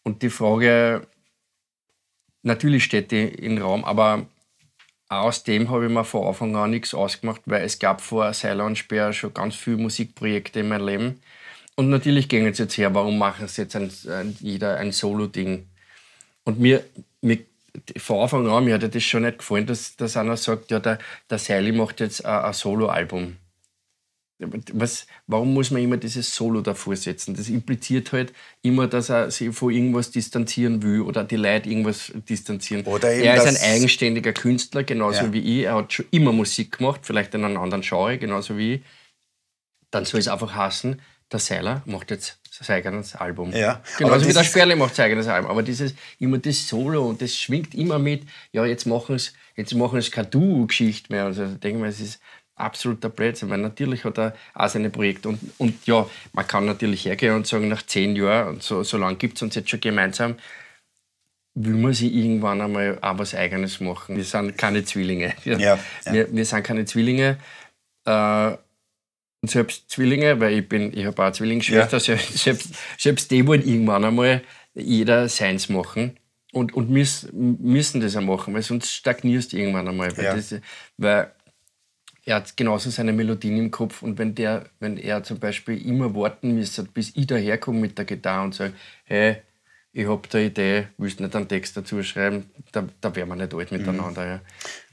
und die Frage, natürlich steht die im Raum, aber aus dem habe ich mir von Anfang an nichts ausgemacht, weil es gab vor Seilansperr schon ganz viele Musikprojekte in meinem Leben. Und natürlich ging es jetzt her, warum machen es jetzt ein, ein, jeder ein Solo-Ding? Und mir, mir von Anfang an, mir hat das schon nicht gefallen, dass, dass einer sagt, ja, der, der Seili macht jetzt ein, ein Solo-Album was, warum muss man immer dieses Solo davor setzen? Das impliziert halt immer, dass er sich von irgendwas distanzieren will oder die Leute irgendwas distanzieren. Oder eben er ist ein eigenständiger Künstler, genauso ja. wie ich. Er hat schon immer Musik gemacht, vielleicht in einer anderen Genre, genauso wie ich. Dann soll es einfach heißen, der Seiler macht jetzt sein eigenes Album. Ja, genauso wie der Sperle macht sein eigenes Album. Aber dieses immer das Solo und das schwingt immer mit, ja, jetzt machen es jetzt machen keine Du-Geschichte mehr. Also denke mal, es ist absoluter Blödsinn, weil natürlich hat er auch seine Projekte. Und, und ja, man kann natürlich hergehen und sagen, nach zehn Jahren, und so, so lange gibt es uns jetzt schon gemeinsam, will man sich irgendwann einmal auch was Eigenes machen. Wir sind keine Zwillinge. [LAUGHS] Ja, ja. Wir, wir, sind keine Zwillinge. Äh, und selbst Zwillinge, weil ich bin, ich habe auch Zwillingsschwester, ja. [LAUGHS] selbst, selbst die wollen irgendwann einmal jeder seins machen und, und müssen, müssen das auch machen, weil sonst stagnierst du irgendwann einmal. Weil, das, weil er hat genauso seine Melodien im Kopf und wenn der, wenn er zum Beispiel immer warten müsste, bis ich daherkomme mit der Gitarre und sage, hey, ich habe da Idee, willst du nicht einen Text dazu schreiben, da, da wären wir nicht alt mhm. miteinander. Mhm. Ja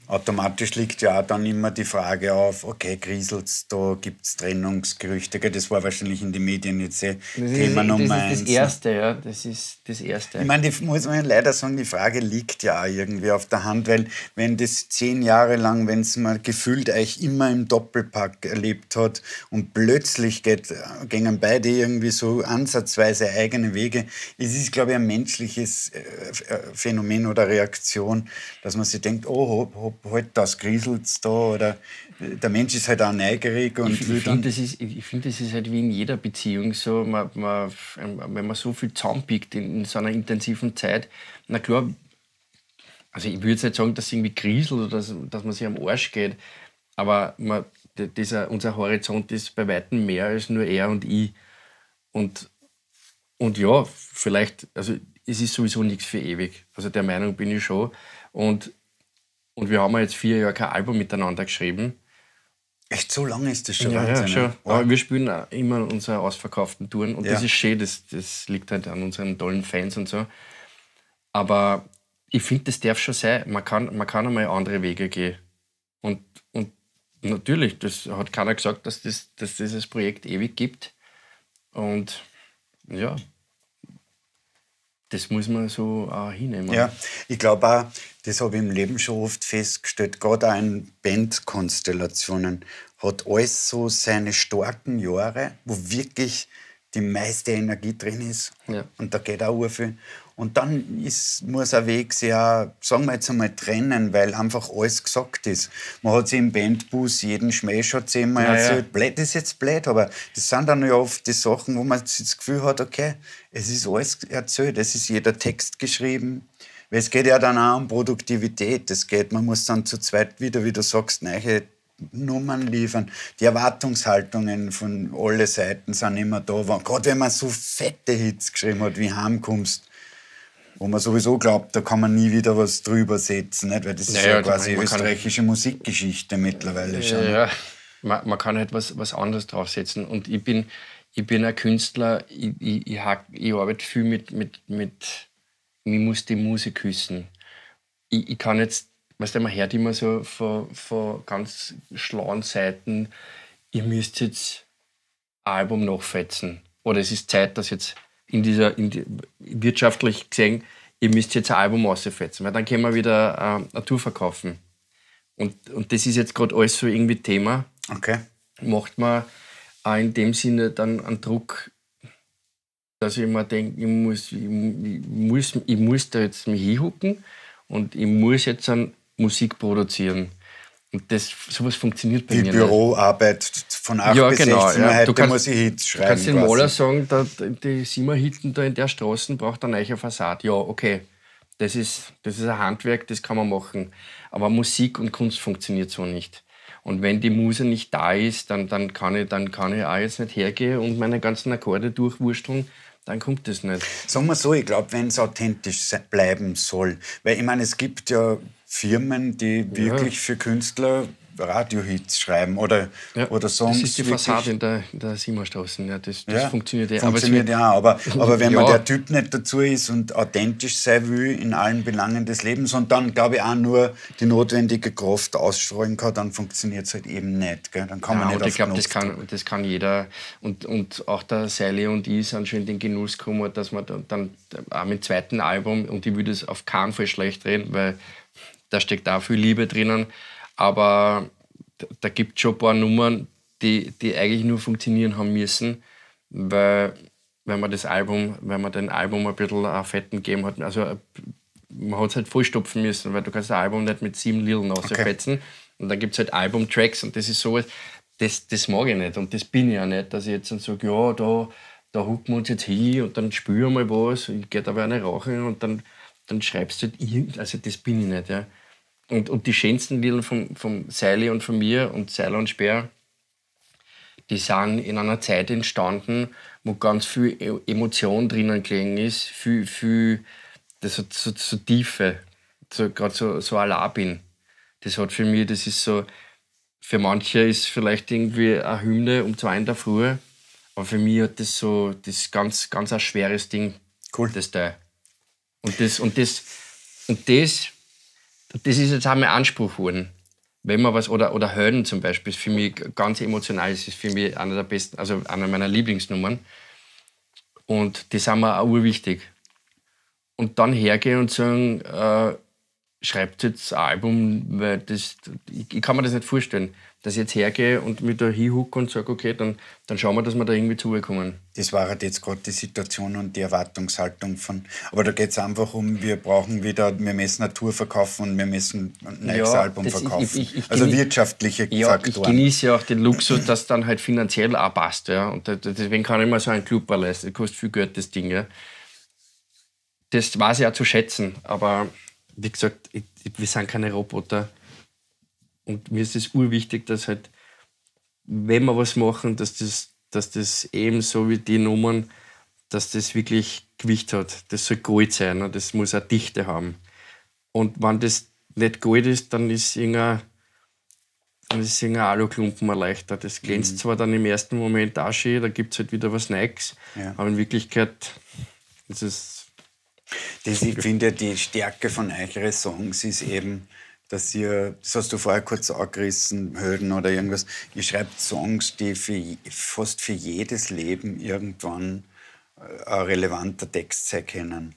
automatisch liegt ja auch dann immer die Frage auf, okay, kriselt's da, gibt es Trennungsgerüchte? Das war wahrscheinlich in den Medien jetzt eh das Thema eh, ist, Nummer das eins. Das ist das Erste, ja, das ist das Erste. Ich meine, die, muss man leider sagen, die Frage liegt ja irgendwie auf der Hand, weil wenn das zehn Jahre lang, wenn es mal gefühlt eigentlich immer im Doppelpack erlebt hat und plötzlich geht, gingen beide irgendwie so ansatzweise eigene Wege, es ist, glaube ich, ein menschliches äh, äh, Phänomen oder Reaktion, dass man sich denkt, oh, hopp, hopp, halt das kriselt da oder der Mensch ist halt auch neugierig. Und ich ich finde, das, ist, ich find, das ist halt wie in jeder Beziehung so, man, man, wenn man so viel zusammenpickt in, in so einer intensiven Zeit, na klar, also ich würde jetzt nicht sagen, dass es irgendwie kriselt oder dass, dass man sich am Arsch geht, aber man, dieser, unser Horizont ist bei Weitem mehr als nur er und ich. Und, und ja, vielleicht, also es ist sowieso nichts für ewig. Also der Meinung bin ich schon. Und und wir haben jetzt vier Jahre kein Album miteinander geschrieben. Echt, so lange ist das schon? Ja, ja schon. Wow. Aber wir spielen immer unsere ausverkauften Touren und ja. das ist schön, das, das liegt halt an unseren tollen Fans und so. Aber ich finde, das darf schon sein. Man kann, man kann einmal andere Wege gehen. Und, und natürlich, das hat keiner gesagt, dass, das, dass dieses Projekt ewig gibt. Und ja, das muss man so auch hinnehmen. Ja, ich glaube auch, das habe ich im Leben schon oft festgestellt, gerade auch in Bandkonstellationen hat alles so seine starken Jahre, wo wirklich die meiste Energie drin ist. Ja. Und da geht auch viel. Und dann ist, muss ein Weg sehr, sagen wir jetzt einmal, trennen, weil einfach alles gesagt ist. Man hat sich im Bandbus jeden Schmäh schon zehnmal ja, erzählt. Blöd, das ist jetzt blöd, aber das sind dann ja oft die Sachen, wo man das Gefühl hat, okay, es ist alles erzählt, es ist jeder Text geschrieben. Weil es geht ja dann auch um Produktivität. Es geht, man muss dann zu zweit wieder, wie du sagst, neue Nummern liefern. Die Erwartungshaltungen von allen Seiten sind immer da. Gerade wenn man so fette Hits geschrieben hat wie Heimkunst, wo man sowieso glaubt, da kann man nie wieder was drüber setzen, nicht? weil das naja, ist ja also quasi meine, österreichische kann, Musikgeschichte mittlerweile schon. Ja, man, man, kann halt was, was anderes draufsetzen und ich bin, ich bin ein Künstler, ich, ich, ich, ich arbeite viel mit, mit, mit, ich muss die Musik küssen. Ich, ich kann jetzt, weißt du, man hört immer so von, von ganz schlauen Seiten, ihr müsst jetzt ein Album nachfetzen oder es ist Zeit, dass jetzt in dieser in die, wirtschaftlich gesehen, ihr müsst jetzt ein Album ausfetzen, weil dann können wir wieder äh, eine Tour verkaufen. Und, und das ist jetzt gerade alles so irgendwie Thema. Okay. Macht man auch in dem Sinne dann einen Druck, dass ich immer denke, ich muss, ich, muss, ich muss da jetzt mich hinhucken und ich muss jetzt dann Musik produzieren das, sowas funktioniert bei die mir nicht. Die Büroarbeit von 8 ja, bis genau, 16 Uhr, ja. heute kannst, muss ich Hits schreiben. Du kannst den Maler sagen, da, die Simmer hinten da in der Straße braucht eine neue Fassade. Ja, okay, das ist, das ist ein Handwerk, das kann man machen. Aber Musik und Kunst funktioniert so nicht. Und wenn die Muse nicht da ist, dann, dann, kann, ich, dann kann ich auch jetzt nicht hergehen und meine ganzen Akkorde durchwursteln, dann kommt das nicht. Sagen wir so, ich glaube, wenn es authentisch bleiben soll, weil ich meine, es gibt ja Firmen, die ja. wirklich für Künstler Radiohits schreiben oder, ja, oder Songs. Das ist die Fassade in der, in der Simmerstraße. Ja, das, das ja, funktioniert ja. Funktioniert ja, aber, [LAUGHS] aber wenn ja. man der Typ nicht dazu ist und authentisch sein will in allen Belangen des Lebens und dann, glaube ich, auch nur die notwendige Kraft ausstreuen kann, dann funktioniert es halt eben nicht. Gell? Dann kann man nicht auf Ich glaube, das kann, das kann jeder. Und, und auch der Seile und ich sind schon in den Genuss gekommen, dass man dann, dann auch mit dem zweiten Album, und ich würde es auf keinen Fall schlecht reden, weil da steckt auch viel Liebe drinnen. Aber da gibt es schon ein paar Nummern, die, die eigentlich nur funktionieren haben müssen, weil wenn man das Album, wenn man den Album ein bisschen äh, fetten gegeben hat, also äh, man hat es halt vollstopfen müssen, weil du kannst ein Album nicht mit sieben Lilen ausfetzen. Okay. Und dann gibt es halt Album-Tracks und das ist sowas, das, das mag ich nicht und das bin ich auch nicht, dass ich jetzt dann sage, ja, da, da hucken wir uns jetzt hin und dann spüren wir mal was, ich gehe da eine rauchen und dann dann schreibst du halt, irgend, also das bin ich nicht. Ja. Und, und die schönsten Lieder vom, vom Seile und von mir und Seiler und Speer, die sind in einer Zeit entstanden, wo ganz viel e-, Emotion drinnen gelegen ist, viel, viel das hat so, so Tiefe, so, gerade so, so Alabin. Das hat für mich, das ist so, für manche ist vielleicht irgendwie eine Hymne um zwei in der Früh, aber für mich hat das so, das ist ganz, ganz ein schweres Ding. Cool. Das Teil. Und das, und das, und das, das ist jetzt auch mein Anspruch geworden. Wenn man was, oder, oder Höllen zum Beispiel, ist für mich ganz emotional, das ist für mich einer der besten, also einer meiner Lieblingsnummern. Und die sind mir auch urwichtig. Und dann hergehen und sagen, äh, schreibt jetzt ein Album, weil das, ich, ich kann mir das nicht vorstellen dass ich jetzt hergehe und mit da hinhucke und sage, okay, dann, dann schauen wir, dass wir da irgendwie zubekommen. Das war halt jetzt gerade die Situation und die Erwartungshaltung von, aber da geht es einfach um, wir brauchen wieder, wir müssen Natur verkaufen und wir müssen ein neues ja, Album verkaufen. Ich, ich, ich, also wirtschaftliche ja, Faktoren. Ich genieße ja auch den Luxus, dass dann halt finanziell auch passt. Ja. Und deswegen kann ich mir so einen Club leisten, das kostet viel Geld, das Ding. Ja. Das weiß ich auch zu schätzen, aber wie gesagt, wir sind keine Roboter. Und mir ist es das urwichtig, dass halt, wenn wir was machen, dass das, dass das eben so wie die Nummern, dass das wirklich Gewicht hat. Das soll Gold sein, und ne? das muss auch Dichte haben. Und wenn das nicht Gold ist, dann ist irgendein, dann ist irgendein Aluklumpen erleichtert. Das glänzt mhm. zwar dann im ersten Moment auch schön, da gibt es halt wieder was Neues, ja. aber in Wirklichkeit ist es. Das, ich finde, die Stärke von euren Songs ist eben, dass ihr, das hast du vorher kurz angerissen, Höden oder irgendwas, ihr schreibt Songs, die für, fast für jedes Leben irgendwann äh, ein relevanter Text sein können.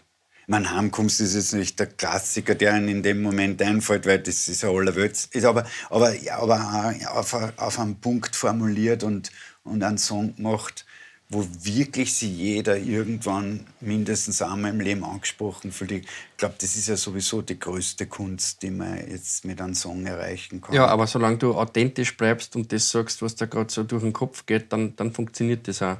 Mein Heimkunst ist jetzt nicht der Klassiker, der einem in dem Moment einfällt, weil das ist ja aller ist aber, aber, aber auf, auf einen Punkt formuliert und, und einen Song macht, wo wirklich sie jeder irgendwann mindestens einmal im Leben angesprochen fühlt. Ich glaube, das ist ja sowieso die größte Kunst, die man jetzt mit einem Song erreichen kann. Ja, aber solange du authentisch bleibst und das sagst, was da gerade so durch den Kopf geht, dann, dann funktioniert das auch.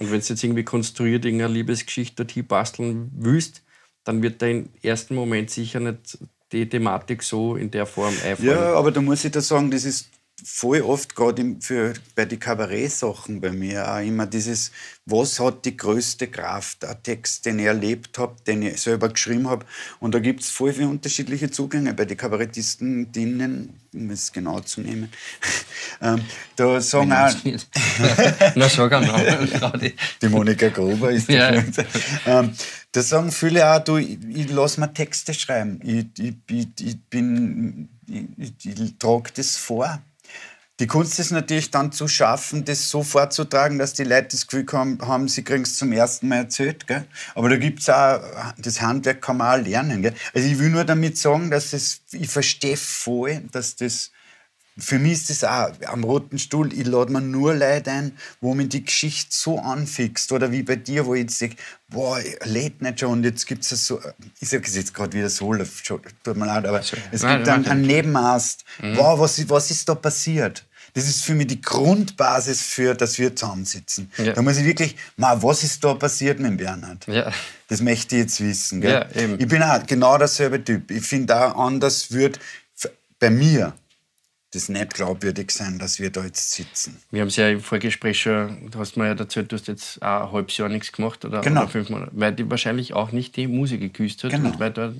Und wenn du jetzt irgendwie konstruiert irgendeine Liebesgeschichte dorthin basteln willst, dann wird dein ersten Moment sicher nicht die Thematik so in der Form einfallen. Ja, aber da muss ich da sagen, das ist voll oft gerade für, bei den sachen bei mir auch immer dieses, was hat die größte Kraft? Ein Text, den ich erlebt habe, den ich selber geschrieben habe. Und da gibt es voll viele unterschiedliche Zugänge bei den Kabarettisten, Dinnen, um es genau zu nehmen. [LAUGHS] ähm, da sagen auch... [LAUGHS] Na, sag einmal. [LAUGHS] Die Monika Gruber ist die ja. ähm, Da sagen viele auch, du, ich, ich lasse mir Texte schreiben. Ich, ich, ich, ich bin... Ich, ich, ich trage das vor die Kunst ist natürlich dann zu schaffen, das so vorzutragen, dass die Leute das Gefühl haben, sie kriegen es zum ersten Mal erzählt. Gell? Aber da gibt es auch, das Handwerk kann man auch lernen. Gell? Also ich will nur damit sagen, dass es, ich verstehe voll, dass das für mich ist das auch, am roten Stuhl, ich lade mir nur Leute ein, wo mich die Geschichte so anfixt. Oder wie bei dir, wo ich jetzt sage, boah, lädt nicht schon, und jetzt gibt es so, ich sage es jetzt gerade wieder so, tut mir leid, aber es gibt einen, einen Nebenast. Mhm. Boah, was, was ist da passiert? Das ist für mich die Grundbasis für, dass wir zusammensitzen. Ja. Da muss ich wirklich, ma, was ist da passiert mit Bernhard? Ja. Das möchte ich jetzt wissen. Gell? Ja, ich bin auch genau derselbe Typ. Ich finde auch, anders wird bei mir das nicht glaubwürdig sein, dass wir da jetzt sitzen. Wir haben es ja im Vorgespräch schon, du hast mir ja erzählt, du hast jetzt auch ein halbes Jahr nichts gemacht oder, genau. oder fünf Monate, weil die wahrscheinlich auch nicht die Muse geküsst hat. Genau. Und weil da,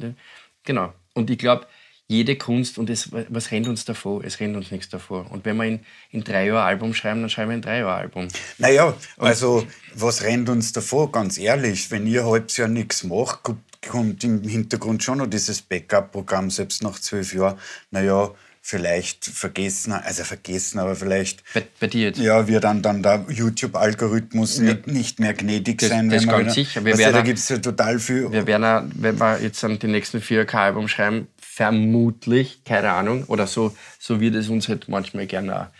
genau. Und ich glaube, jede Kunst, und es, was rennt uns davor? Es rennt uns nichts davor. Und wenn wir in, in drei Jahren Album schreiben, dann schreiben wir ein drei Jahr Album. Naja, also was rennt uns davor? Ganz ehrlich, wenn ihr ein halbes Jahr nichts macht, kommt im Hintergrund schon noch dieses Backup-Programm, selbst nach zwölf Jahren. Naja, vielleicht vergessen, also vergessen, aber vielleicht bei, bei dir jetzt. Ja, wir dann dann der YouTube-Algorithmus ja. nicht, mehr gnädig das, sein. Das wenn ganz wieder, sicher. Wir werden, ja, da gibt es ja total viel. Wir werden, wenn wir jetzt an die nächsten 4K-Album schreiben, vermutlich, keine Ahnung, oder so, so wird es uns halt manchmal gerne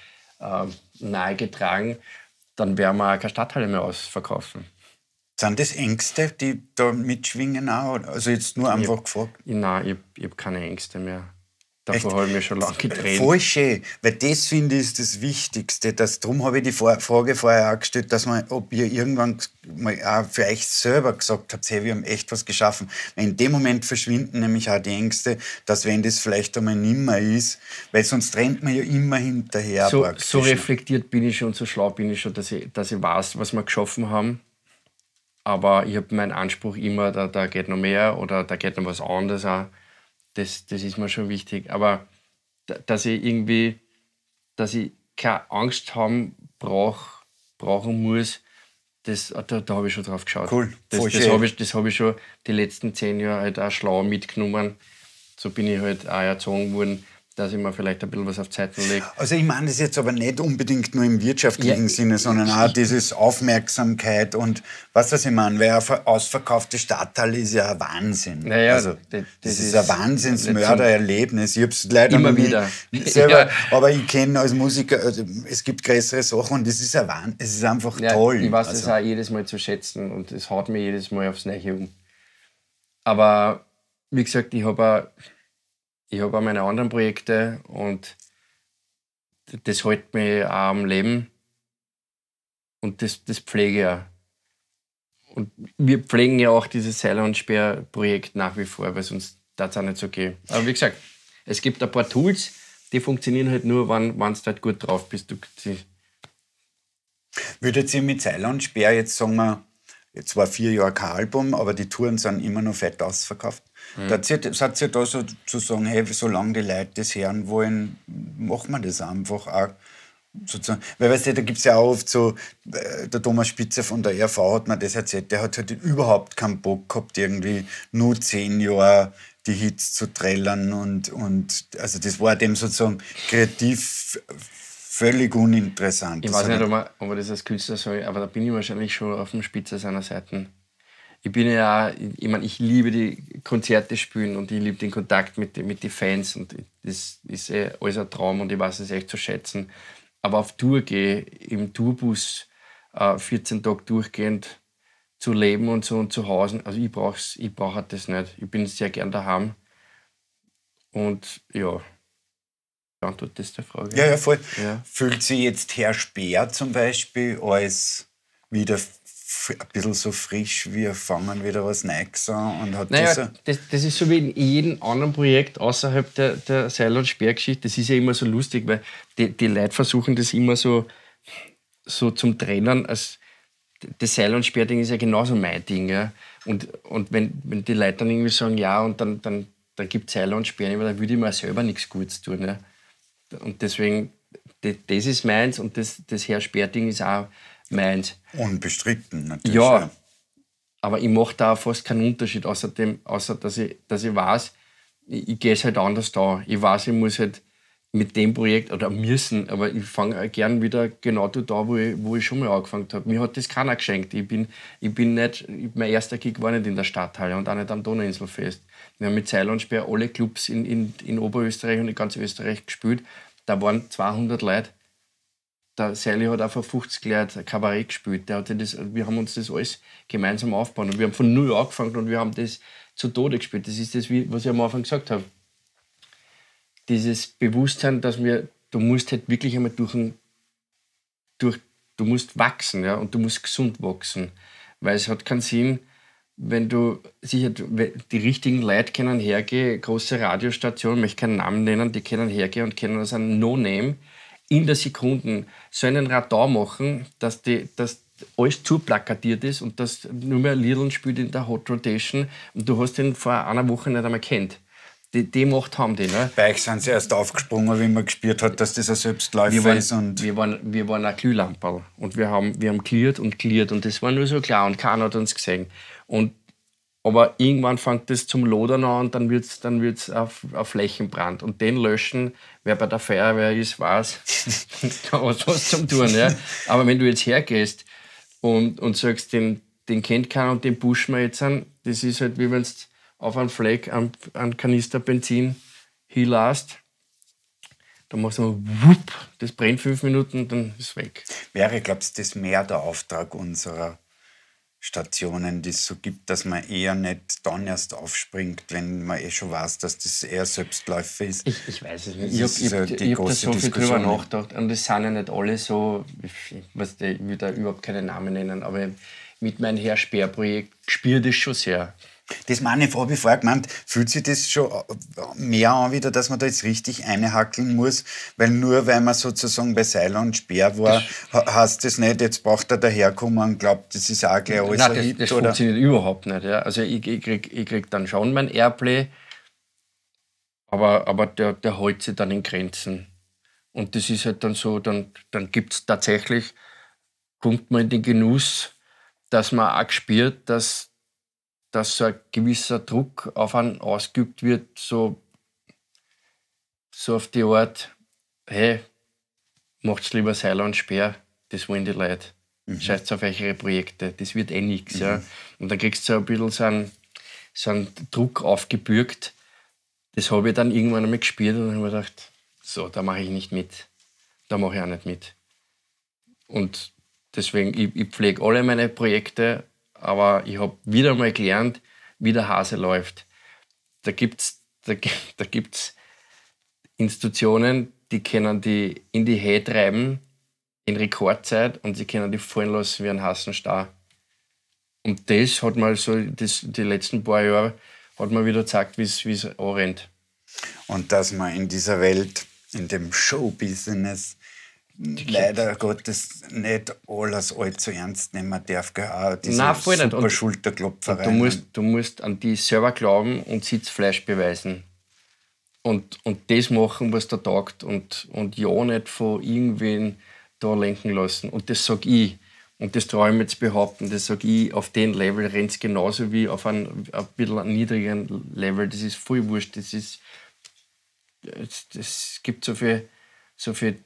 äh, nahegetragen, dann werden wir keine Stadthalle mehr ausverkaufen. Sind das Ängste, die da mitschwingen auch? Also jetzt nur einfach ja. gefragt? Nein, ich, ich habe keine Ängste mehr Davon habe ich mich schon lange getrennt. Voll schön, weil das finde ich ist das Wichtigste. Dass, darum habe ich die Frage vorher auch gestellt, dass man, ob ihr irgendwann mal auch für euch selber gesagt habt, hey, wir haben echt was geschaffen. Weil in dem Moment verschwinden nämlich auch die Ängste, dass wenn das vielleicht einmal nimmer ist, weil sonst rennt man ja immer hinterher. So, so ne? reflektiert bin ich schon, so schlau bin ich schon, dass ich, dass ich weiß, was wir geschaffen haben aber ich habe meinen Anspruch immer, da, da geht noch mehr oder da geht noch was anderes auch das, das ist mir schon wichtig. Aber dass ich irgendwie, dass ich keine Angst haben brauch, brauchen muss, das, ah, da, da habe ich schon drauf geschaut. Cool. Das, das habe ich, hab ich schon die letzten zehn Jahre halt auch schlau mitgenommen. So bin ich halt auch erzogen worden dass ich mir vielleicht ein bisschen was auf Zeit lege. Also ich meine das jetzt aber nicht unbedingt nur im wirtschaftlichen ja, Sinne, sondern auch dieses Aufmerksamkeit und was das ich meine, weil ein ausverkaufter Stadtteil ist ja ein Wahnsinn. Naja, also, das, das ist, ist ein Wahnsinnsmördererlebnis. Ich habe es leider immer wieder. Selber, ja. Aber ich kenne als Musiker, also, es gibt größere Sachen und es ist, ein Wahnsinn, es ist einfach ja, toll. Ich weiß also. das auch jedes Mal zu schätzen und es haut mir jedes Mal aufs Neue um. Aber wie gesagt, ich habe auch ich habe auch meine anderen Projekte und das hält mich auch am Leben und das, das pflege ich auch. Und wir pflegen ja auch dieses Seil- und Sperrprojekt nach wie vor, weil sonst das auch nicht so gehen. Aber wie gesagt, es gibt ein paar Tools, die funktionieren halt nur, wenn, du halt gut drauf bist. Du, Würdet ihr mit Seil und Sperr jetzt sagen wir, jetzt war vier Jahre kein Album, aber die Touren sind immer noch fett ausverkauft? Da zieht, es hat da so zu sagen, hey, solange die Leute das hören wollen, machen wir das einfach auch. Sozusagen. Weil weißt du, da gibt es ja auch oft so, äh, der Thomas Spitzer von der RV hat mir das erzählt, der hat halt überhaupt keinen Bock gehabt, irgendwie nur zehn Jahre die Hits zu trällern und, und also das war dem sozusagen kreativ völlig uninteressant. Ich das weiß nicht, ob man, ob man das als Künstler soll, aber da bin ich wahrscheinlich schon auf dem Spitze seiner Seiten ich bin ja, ich meine, ich liebe die Konzerte spielen und ich liebe den Kontakt mit, mit den Fans und das ist eh alles ein Traum und ich weiß es echt zu schätzen. Aber auf Tour gehe, im Tourbus äh, 14 Tage durchgehend zu leben und so und zu Hause, also ich brauche ich brauch das nicht. Ich bin sehr gern daheim und ja. Antwort das der Frage. Ja, ja, voll. Ja. Fühlt sich jetzt Herr Speer zum Beispiel als wieder ein bisschen so frisch, wir fangen wieder was Neues an und hat naja, das, das ist so wie in jedem anderen Projekt außerhalb der, der Seil- und Sperrgeschichte. Das ist ja immer so lustig, weil die, die Leute versuchen das immer so, so zum Trennen. das Seil- und Sperrding ist ja genauso mein Ding. Ja. Und, und wenn, wenn die Leute dann irgendwie sagen, ja, und dann, dann, dann gibt es Seil- und Sperren, dann würde ich mir selber nichts Gutes tun. Ja. Und deswegen, das, das ist meins und das, das Herr Sperrding ist auch meint. Unbestritten natürlich. Ja, ja. aber ich mache da fast keinen Unterschied, außer, dem, außer dass, ich, dass ich weiß, ich, ich gehe es halt anders da. Ich weiß, ich muss halt mit dem Projekt oder müssen, aber ich fange gern wieder genau da, wo ich, wo ich schon mal angefangen habe. Mir hat das keiner geschenkt. Ich bin, ich bin nicht, mein erster Kick war nicht in der Stadthalle und auch nicht am Donauinselfest. Wir haben mit Seil und Speer alle Clubs in, in, in Oberösterreich und in ganz Österreich gespielt. Da waren 200 Leute der Sally hat auch vor 50 Jahren Kabarett gespielt. Der hatte das, wir haben uns das alles gemeinsam aufgebaut. Und wir haben von null angefangen und wir haben das zu Tode gespielt. Das ist das, was ich am Anfang gesagt habe. Dieses Bewusstsein, dass wir, du musst halt wirklich einmal durch, ein, durch du musst wachsen, ja, und du musst gesund wachsen. Weil es hat keinen Sinn, wenn du sicher die richtigen Leute können hergehen, große Radiostationen, möchte keinen Namen nennen, die können hergehen und können das ein No-Name in der Sekunde so einen Radar machen, dass, die, dass alles zuplakatiert ist und dass nur mehr Lidl spielt in der Hot Rotation und du hast ihn vor einer Woche nicht einmal kennt. Die, die Macht haben die. Ne? Bei euch sind sie erst aufgesprungen, wie man gespürt hat, dass das ein Selbstläufer wir waren, ist. Und wir, waren, wir waren ein Glühlamperl und wir haben, wir haben cleared und cleared und das war nur so klar und keiner hat uns gesehen. Und aber irgendwann fängt das zum Lodern an und dann wird es dann wird's auf, auf Flächenbrand. Und den löschen, wer bei der Feuerwehr ist, weiß, [LAUGHS] da hast du was zum tun. Ja? Aber wenn du jetzt hergehst und, und sagst, den, den kennt keiner und den pushen wir jetzt an, das ist halt wie wenn du auf einen Fleck einen, einen Kanister Benzin hinlässt. Da machst du mal wupp, das brennt fünf Minuten, und dann ist es weg. Wäre, glaubst du, das mehr der Auftrag unserer Stationen, die es so gibt, dass man eher nicht dann erst aufspringt, wenn man eh schon weiß, dass das eher Selbstläufe ist. Ich, ich weiß es nicht. Das ich habe hab, hab da so viel drüber nachgedacht und es sind ja nicht alle so, ich, weiß, ich will da überhaupt keinen Namen nennen, aber mit meinem Herr-Sperrprojekt spürt es schon sehr. Das meine ich, habe ich vorher gemeint, fühlt sich das schon äh, mehr an wieder, dass man da jetzt richtig einhackeln muss, weil nur weil man sozusagen bei Seil und Speer war, das heißt das nicht, jetzt braucht er daherkommen und glaubt, das ist auch gleich alles Nein, das, Hit, das oder? funktioniert überhaupt nicht. Ja. Also ich, ich kriege ich krieg dann schon mein Airplay, aber, aber der, der hält sich dann in Grenzen. Und das ist halt dann so, dann, dann gibt es tatsächlich, kommt man in den Genuss, dass man auch spürt, dass dass so ein gewisser Druck auf einen ausgeübt wird, so, so auf die Art, hey, macht's lieber Seil und Speer, das wollen die Leute. Mhm. Scheißt auf eure Projekte, das wird eh nichts. Mhm. Ja. Und dann kriegst du so ein bisschen so einen, so einen Druck aufgebürgt. Das habe ich dann irgendwann einmal gespielt und habe mir gedacht, so, da mache ich nicht mit. Da mache ich auch nicht mit. Und deswegen, ich, ich pflege alle meine Projekte aber ich habe wieder mal gelernt, wie der Hase läuft. Da gibt es da, [LAUGHS] da gibt's Institutionen, die können die in die Höhe treiben in Rekordzeit und sie können die fallen lassen wie ein Hassenstar. Und das hat mal so, das, die letzten paar Jahre hat man wieder gezeigt, wie es anrennt. Und dass man in dieser Welt, in dem Showbusiness, leider Gottes nicht alles allzu ernst nehmen darf. diese Nein, voll super Schulterklopferei. Du musst, du musst an die selber glauben und Sitzfleisch beweisen. Und, und das machen, was da taugt. Und, und ja nicht von irgendwen da lenken lassen. Und das sage ich. Und das traue ich mir jetzt behaupten, das sage ich, auf dem Level rennt es genauso wie auf einem ein bisschen niedrigeren Level. Das ist voll wurscht. Das ist. Das, gibt so viel, so viel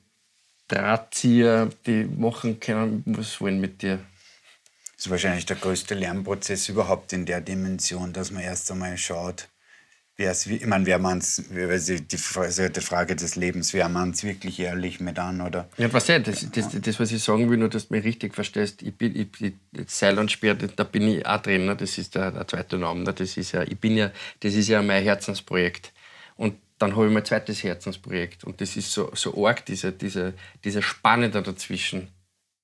Drahtzieher, die machen können, was wollen mit dir? Das ist wahrscheinlich der größte Lernprozess überhaupt in der Dimension, dass man erst einmal schaut, wär's, ich meine, wäre man es, die, also die Frage des Lebens, wäre man es wirklich ehrlich mit an, oder? Ja, was ja, das, das, das, was ich sagen will, nur dass du mich richtig verstehst, ich bin, ich, Seil und Speer, da bin ich auch drin, ne? das ist der, der zweite Name, ne? das ist ja, ich bin ja, das ist ja mein Herzensprojekt. Und dann habe ich mein zweites Herzensprojekt. Und das ist so, so arg, diese, diese, diese Spanne da dazwischen,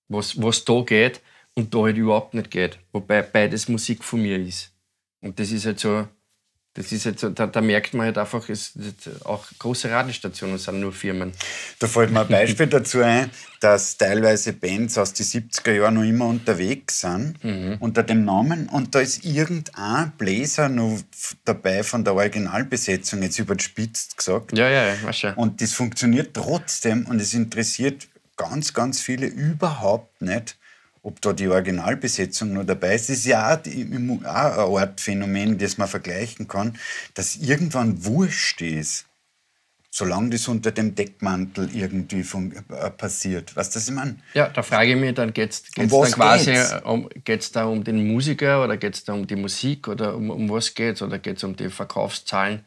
was, was da geht und da halt überhaupt nicht geht. Wobei beides Musik von mir ist. Und das ist halt so, das ist jetzt, da, da merkt man halt einfach, es, auch große Radiostationen sind nur Firmen. Da fällt mir ein Beispiel dazu ein, dass teilweise Bands aus den 70er Jahren noch immer unterwegs sind mhm. unter dem Namen und da ist irgendein Bläser noch dabei von der Originalbesetzung, jetzt überspitzt gesagt. Ja, ja, ja, weiß schon. Und das funktioniert trotzdem und es interessiert ganz, ganz viele überhaupt nicht, ob da die Originalbesetzung nur dabei ist, ist ja auch, die, Art Phänomen, das man vergleichen kann, dass irgendwann wurscht ist, solange das unter dem Deckmantel irgendwie von, äh, passiert. Was das ich meine? Ja, da frage ich mich dann, geht es um dann quasi geht's? Um, geht's da um den Musiker oder geht es da um die Musik oder um, um was geht's? Oder geht es um die Verkaufszahlen?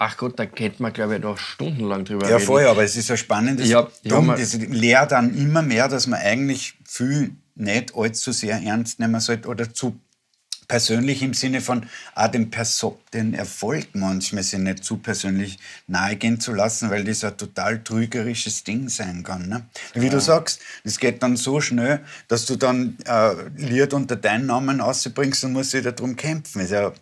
Ach Gott, da könnte man, glaube ich, noch stundenlang drüber ja, reden. Ja, vorher, aber es ist ein spannendes Ich hab, ich das lehrt dann immer mehr, dass man eigentlich viel nicht allzu sehr ernst nehmen sollte oder zu persönlich im Sinne von auch den, Perso den Erfolg manchmal sich nicht zu persönlich nahe gehen zu lassen, weil das ein total trügerisches Ding sein kann. Ne? Wie ja. du sagst, das geht dann so schnell, dass du dann äh, Lied unter deinen Namen rausbringst und musst wieder drum kämpfen. Ist ja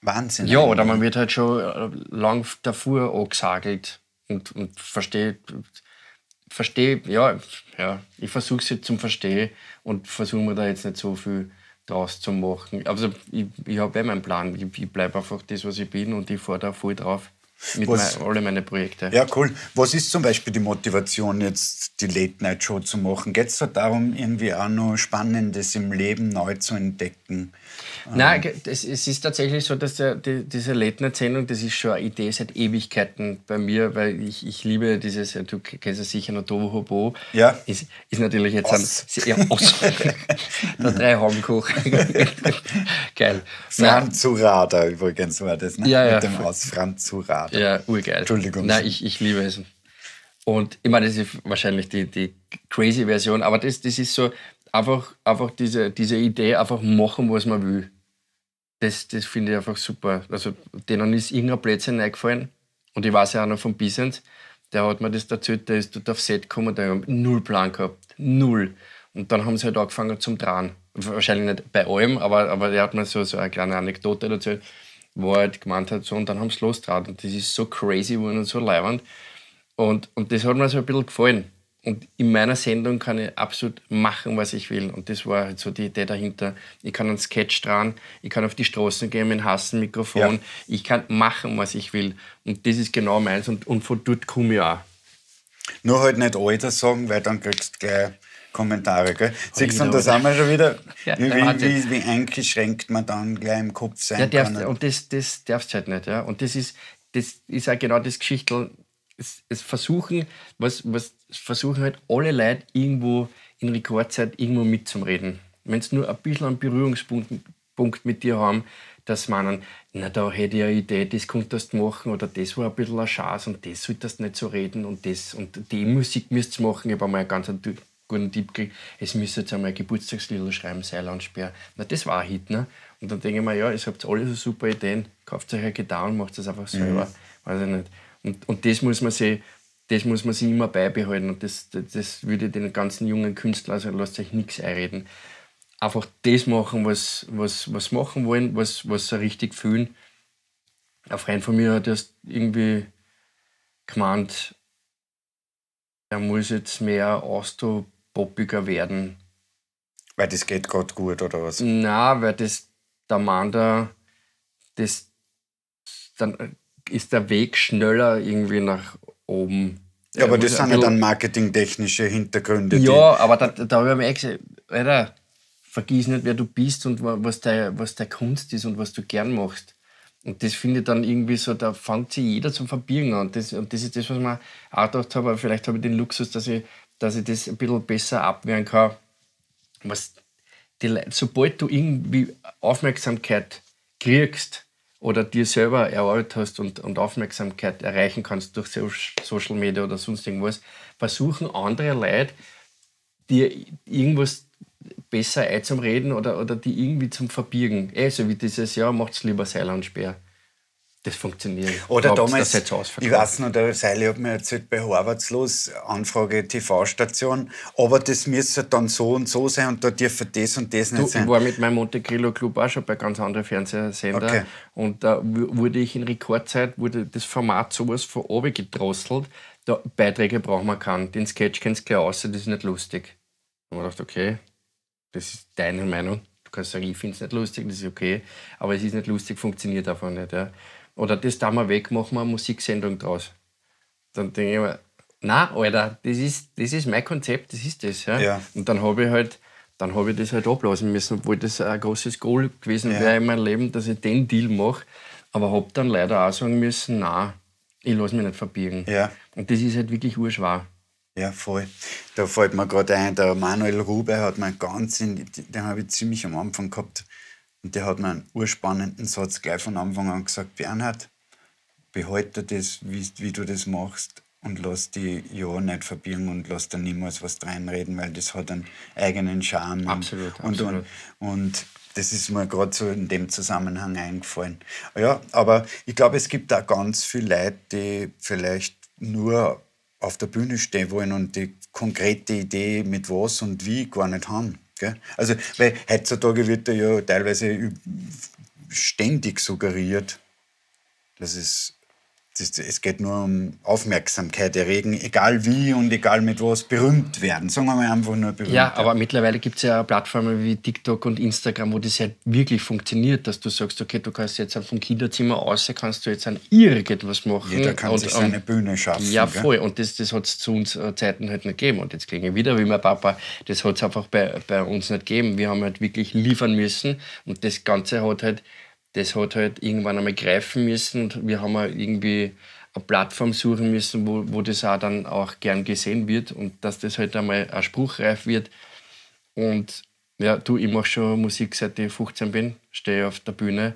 Wahnsinn. Ja, oder man wird halt schon äh, lang davor angesagelt und, und versteht, versteht, ja, ja, ich versuche sie zum Verstehen und versuche mir da jetzt nicht so viel draus zu machen. Also ich, ich habe eh meinen Plan. Ich, ich bleibe einfach das, was ich bin und ich fahre da voll drauf. Mit Was, mein, alle meine Projekte. Ja, cool. Was ist zum Beispiel die Motivation, jetzt die Late-Night-Show zu machen? Geht es da darum, irgendwie auch noch Spannendes im Leben neu zu entdecken? Nein, ähm. es, ist tatsächlich so, dass der, die, diese Late-Night-Sendung, das ist schon eine Idee seit Ewigkeiten bei mir, weil ich, ich liebe dieses, du kennst es sicher noch, Tovo Hobo. Ja. Ist, ist natürlich jetzt aus. ein. Ja, aus. [LAUGHS] der drei Haubenkoch. [LAUGHS] Geil. Franz Zurada übrigens war das, ne? Ja, ja. Mit dem Aus Franz Zurada. Vater. Ja, urgeil. Entschuldigung. Nein, ich, ich liebe es. Und ich meine, das ist wahrscheinlich die, die crazy Version, aber das, das ist so einfach, einfach diese, diese Idee, einfach machen, was man will. Das, das finde ich einfach super. Also denen ist irgendein Plätzchen eingefallen und ich weiß ja auch noch von Bisens, der hat mir das erzählt, der ist dort auf Set gekommen, der hat null Plan gehabt, null. Und dann haben sie halt angefangen zum Dran. Wahrscheinlich nicht bei allem, aber, aber der hat mir so, so eine kleine Anekdote erzählt wo er halt gemeint hat, so und dann haben sie losgetragen. Und das ist so crazy geworden und so leibend. Und, und das hat mir so ein bisschen gefallen. Und in meiner Sendung kann ich absolut machen, was ich will. Und das war halt so die Idee dahinter. Ich kann einen Sketch dran, ich kann auf die Straßen gehen mit einem hassen Mikrofon, ja. ich kann machen, was ich will. Und das ist genau meins und, und von dort komme ich auch. Nur halt nicht Alter sagen, weil dann kriegst du gleich Kommentare. Gell? Siehst du, und da sind wir schon wieder, [LAUGHS] ja, wie, wie, wie, eingeschränkt man dann gleich im Kopf sein ja, darfst, kann. Und das, das darfst du halt nicht. Ja? Und das ist, das ist auch genau das Geschichtel. Es, es versuchen, was, was versuchen halt alle Leute irgendwo in Rekordzeit irgendwo mitzureden. Wenn sie nur ein bisschen einen Berührungspunkt Punkt mit dir haben, dass meinen, na da hätte ich eine Idee, das könntest du machen oder das war ein bisschen eine Chance und das solltest du nicht so reden und das und die Musik müsst du machen. Ich habe einmal einen ganz guten Tipp kriege, es müsste jetzt einmal Geburtstagslieder schreiben, Seilandsperr. Na, das war ein Hit, ne? Und dann denke ich mir, ja, ihr habt alle so super Ideen, kauft euch eine Gitarre und macht es einfach mhm. selber. Mhm. Weiß ich nicht. Und, und das muss man sich, das muss man sich immer beibehalten. Und das, das, das würde den ganzen jungen Künstlern, also lasst euch nichts einreden. Einfach das machen, was, was, was machen wollen, was, was sie richtig fühlen. Ein Freund von mir hat erst irgendwie gemeint, er muss jetzt mehr ausprobieren poppiger werden. Weil das geht gerade gut, oder was? Na, weil das der Mann da, das, dann äh, ist der Weg schneller irgendwie nach oben. Ja, aber das sind ja dann marketingtechnische Hintergründe. Ja, aber da, darüber habe ich mir echt gesagt, Alter, vergiss nicht, wer du bist und was deine was der Kunst ist und was du gern machst. Und das finde ich dann irgendwie so, da fängt sich jeder zum Verbirgen an. Und das, und das ist das, was man auch gedacht habe. Vielleicht habe ich den Luxus, dass ich dass ich das ein bisschen besser abwehren kann. Was die Leute, sobald du irgendwie Aufmerksamkeit kriegst oder dir selber erarbeitet hast und, und Aufmerksamkeit erreichen kannst durch Social Media oder sonst irgendwas, versuchen andere Leute dir irgendwas besser einzureden oder, oder die irgendwie zum Verbirgen. Eh, so also wie dieses, ja, es lieber Seil und Speer das funktioniert. Oder Glaubt, damals, ich weiß noch, der Seil hat mir erzählt, bei Harvards los, Anfrage TV-Station, aber das müsste dann so und so sein und da dürfte das und das du, nicht sein. Ich war mit meinem Monte Grillo Club auch schon bei ganz anderen Fernsehsender okay. und da wurde ich in Rekordzeit, wurde das Format sowas von oben gedrosselt, da, Beiträge braucht man keinen, den Sketch kennst du gleich aus, das ist nicht lustig. Und man dachte, okay, das ist deine Meinung. Du kannst sagen, ich finde es nicht lustig, das ist okay, aber es ist nicht lustig, funktioniert einfach nicht. Ja. Oder das da mal weg, machen wir eine Musiksendung draus. Dann denke ich mir, na Alter, das ist, das ist mein Konzept, das ist das. Ja? ja. Und dann habe ich halt, dann habe ich das halt ablassen müssen, obwohl das ein großes Goal gewesen ja. wäre in meinem Leben, dass ich den Deal mache. Aber habe dann leider auch sagen müssen, na, ich lasse mich nicht verbiegen. Ja. Und das ist halt wirklich urschwer. Ja, voll. Da fällt mir gerade ein, der Manuel Rube hat mir ganz, in, den habe ich ziemlich am Anfang gehabt, und der hat mir einen urspannenden Satz gleich von Anfang an gesagt: Bernhard, behalte das, wie, wie du das machst und lass die ja nicht verbiegen und lass da niemals was reinreden, weil das hat einen eigenen Charme. Absolut, und, absolut. Und, und, das ist mir gerade so in dem Zusammenhang eingefallen. Ja, aber ich glaube, es gibt da ganz viele Leute, die vielleicht nur auf der Bühne stehen wollen und die konkrete Idee mit was und wie gar nicht haben. Gell? Also, weil heutzutage wird da ja teilweise ständig suggeriert, dass es es geht nur um Aufmerksamkeit erregen, egal wie und egal mit was, berühmt werden. Sagen wir mal einfach nur berühmt. Ja, aber mittlerweile gibt es ja Plattformen wie TikTok und Instagram, wo das halt wirklich funktioniert, dass du sagst, okay, du kannst jetzt vom Kinderzimmer aus, kannst du jetzt an irgendwas machen. Jeder kann und, sich seine um, Bühne schaffen. Ja, voll. Und das, das hat es zu uns äh, Zeiten halt nicht gegeben. Und jetzt klinge ich wieder wie mein Papa, das hat es einfach bei, bei uns nicht gegeben. Wir haben halt wirklich liefern müssen und das Ganze hat halt das hat halt irgendwann einmal greifen müssen und wir haben halt irgendwie eine Plattform suchen müssen, wo, wo das auch dann auch gern gesehen wird und dass das halt einmal ein spruchreif wird. Und ja, du, ich mache schon Musik seit ich 15 bin, stehe auf der Bühne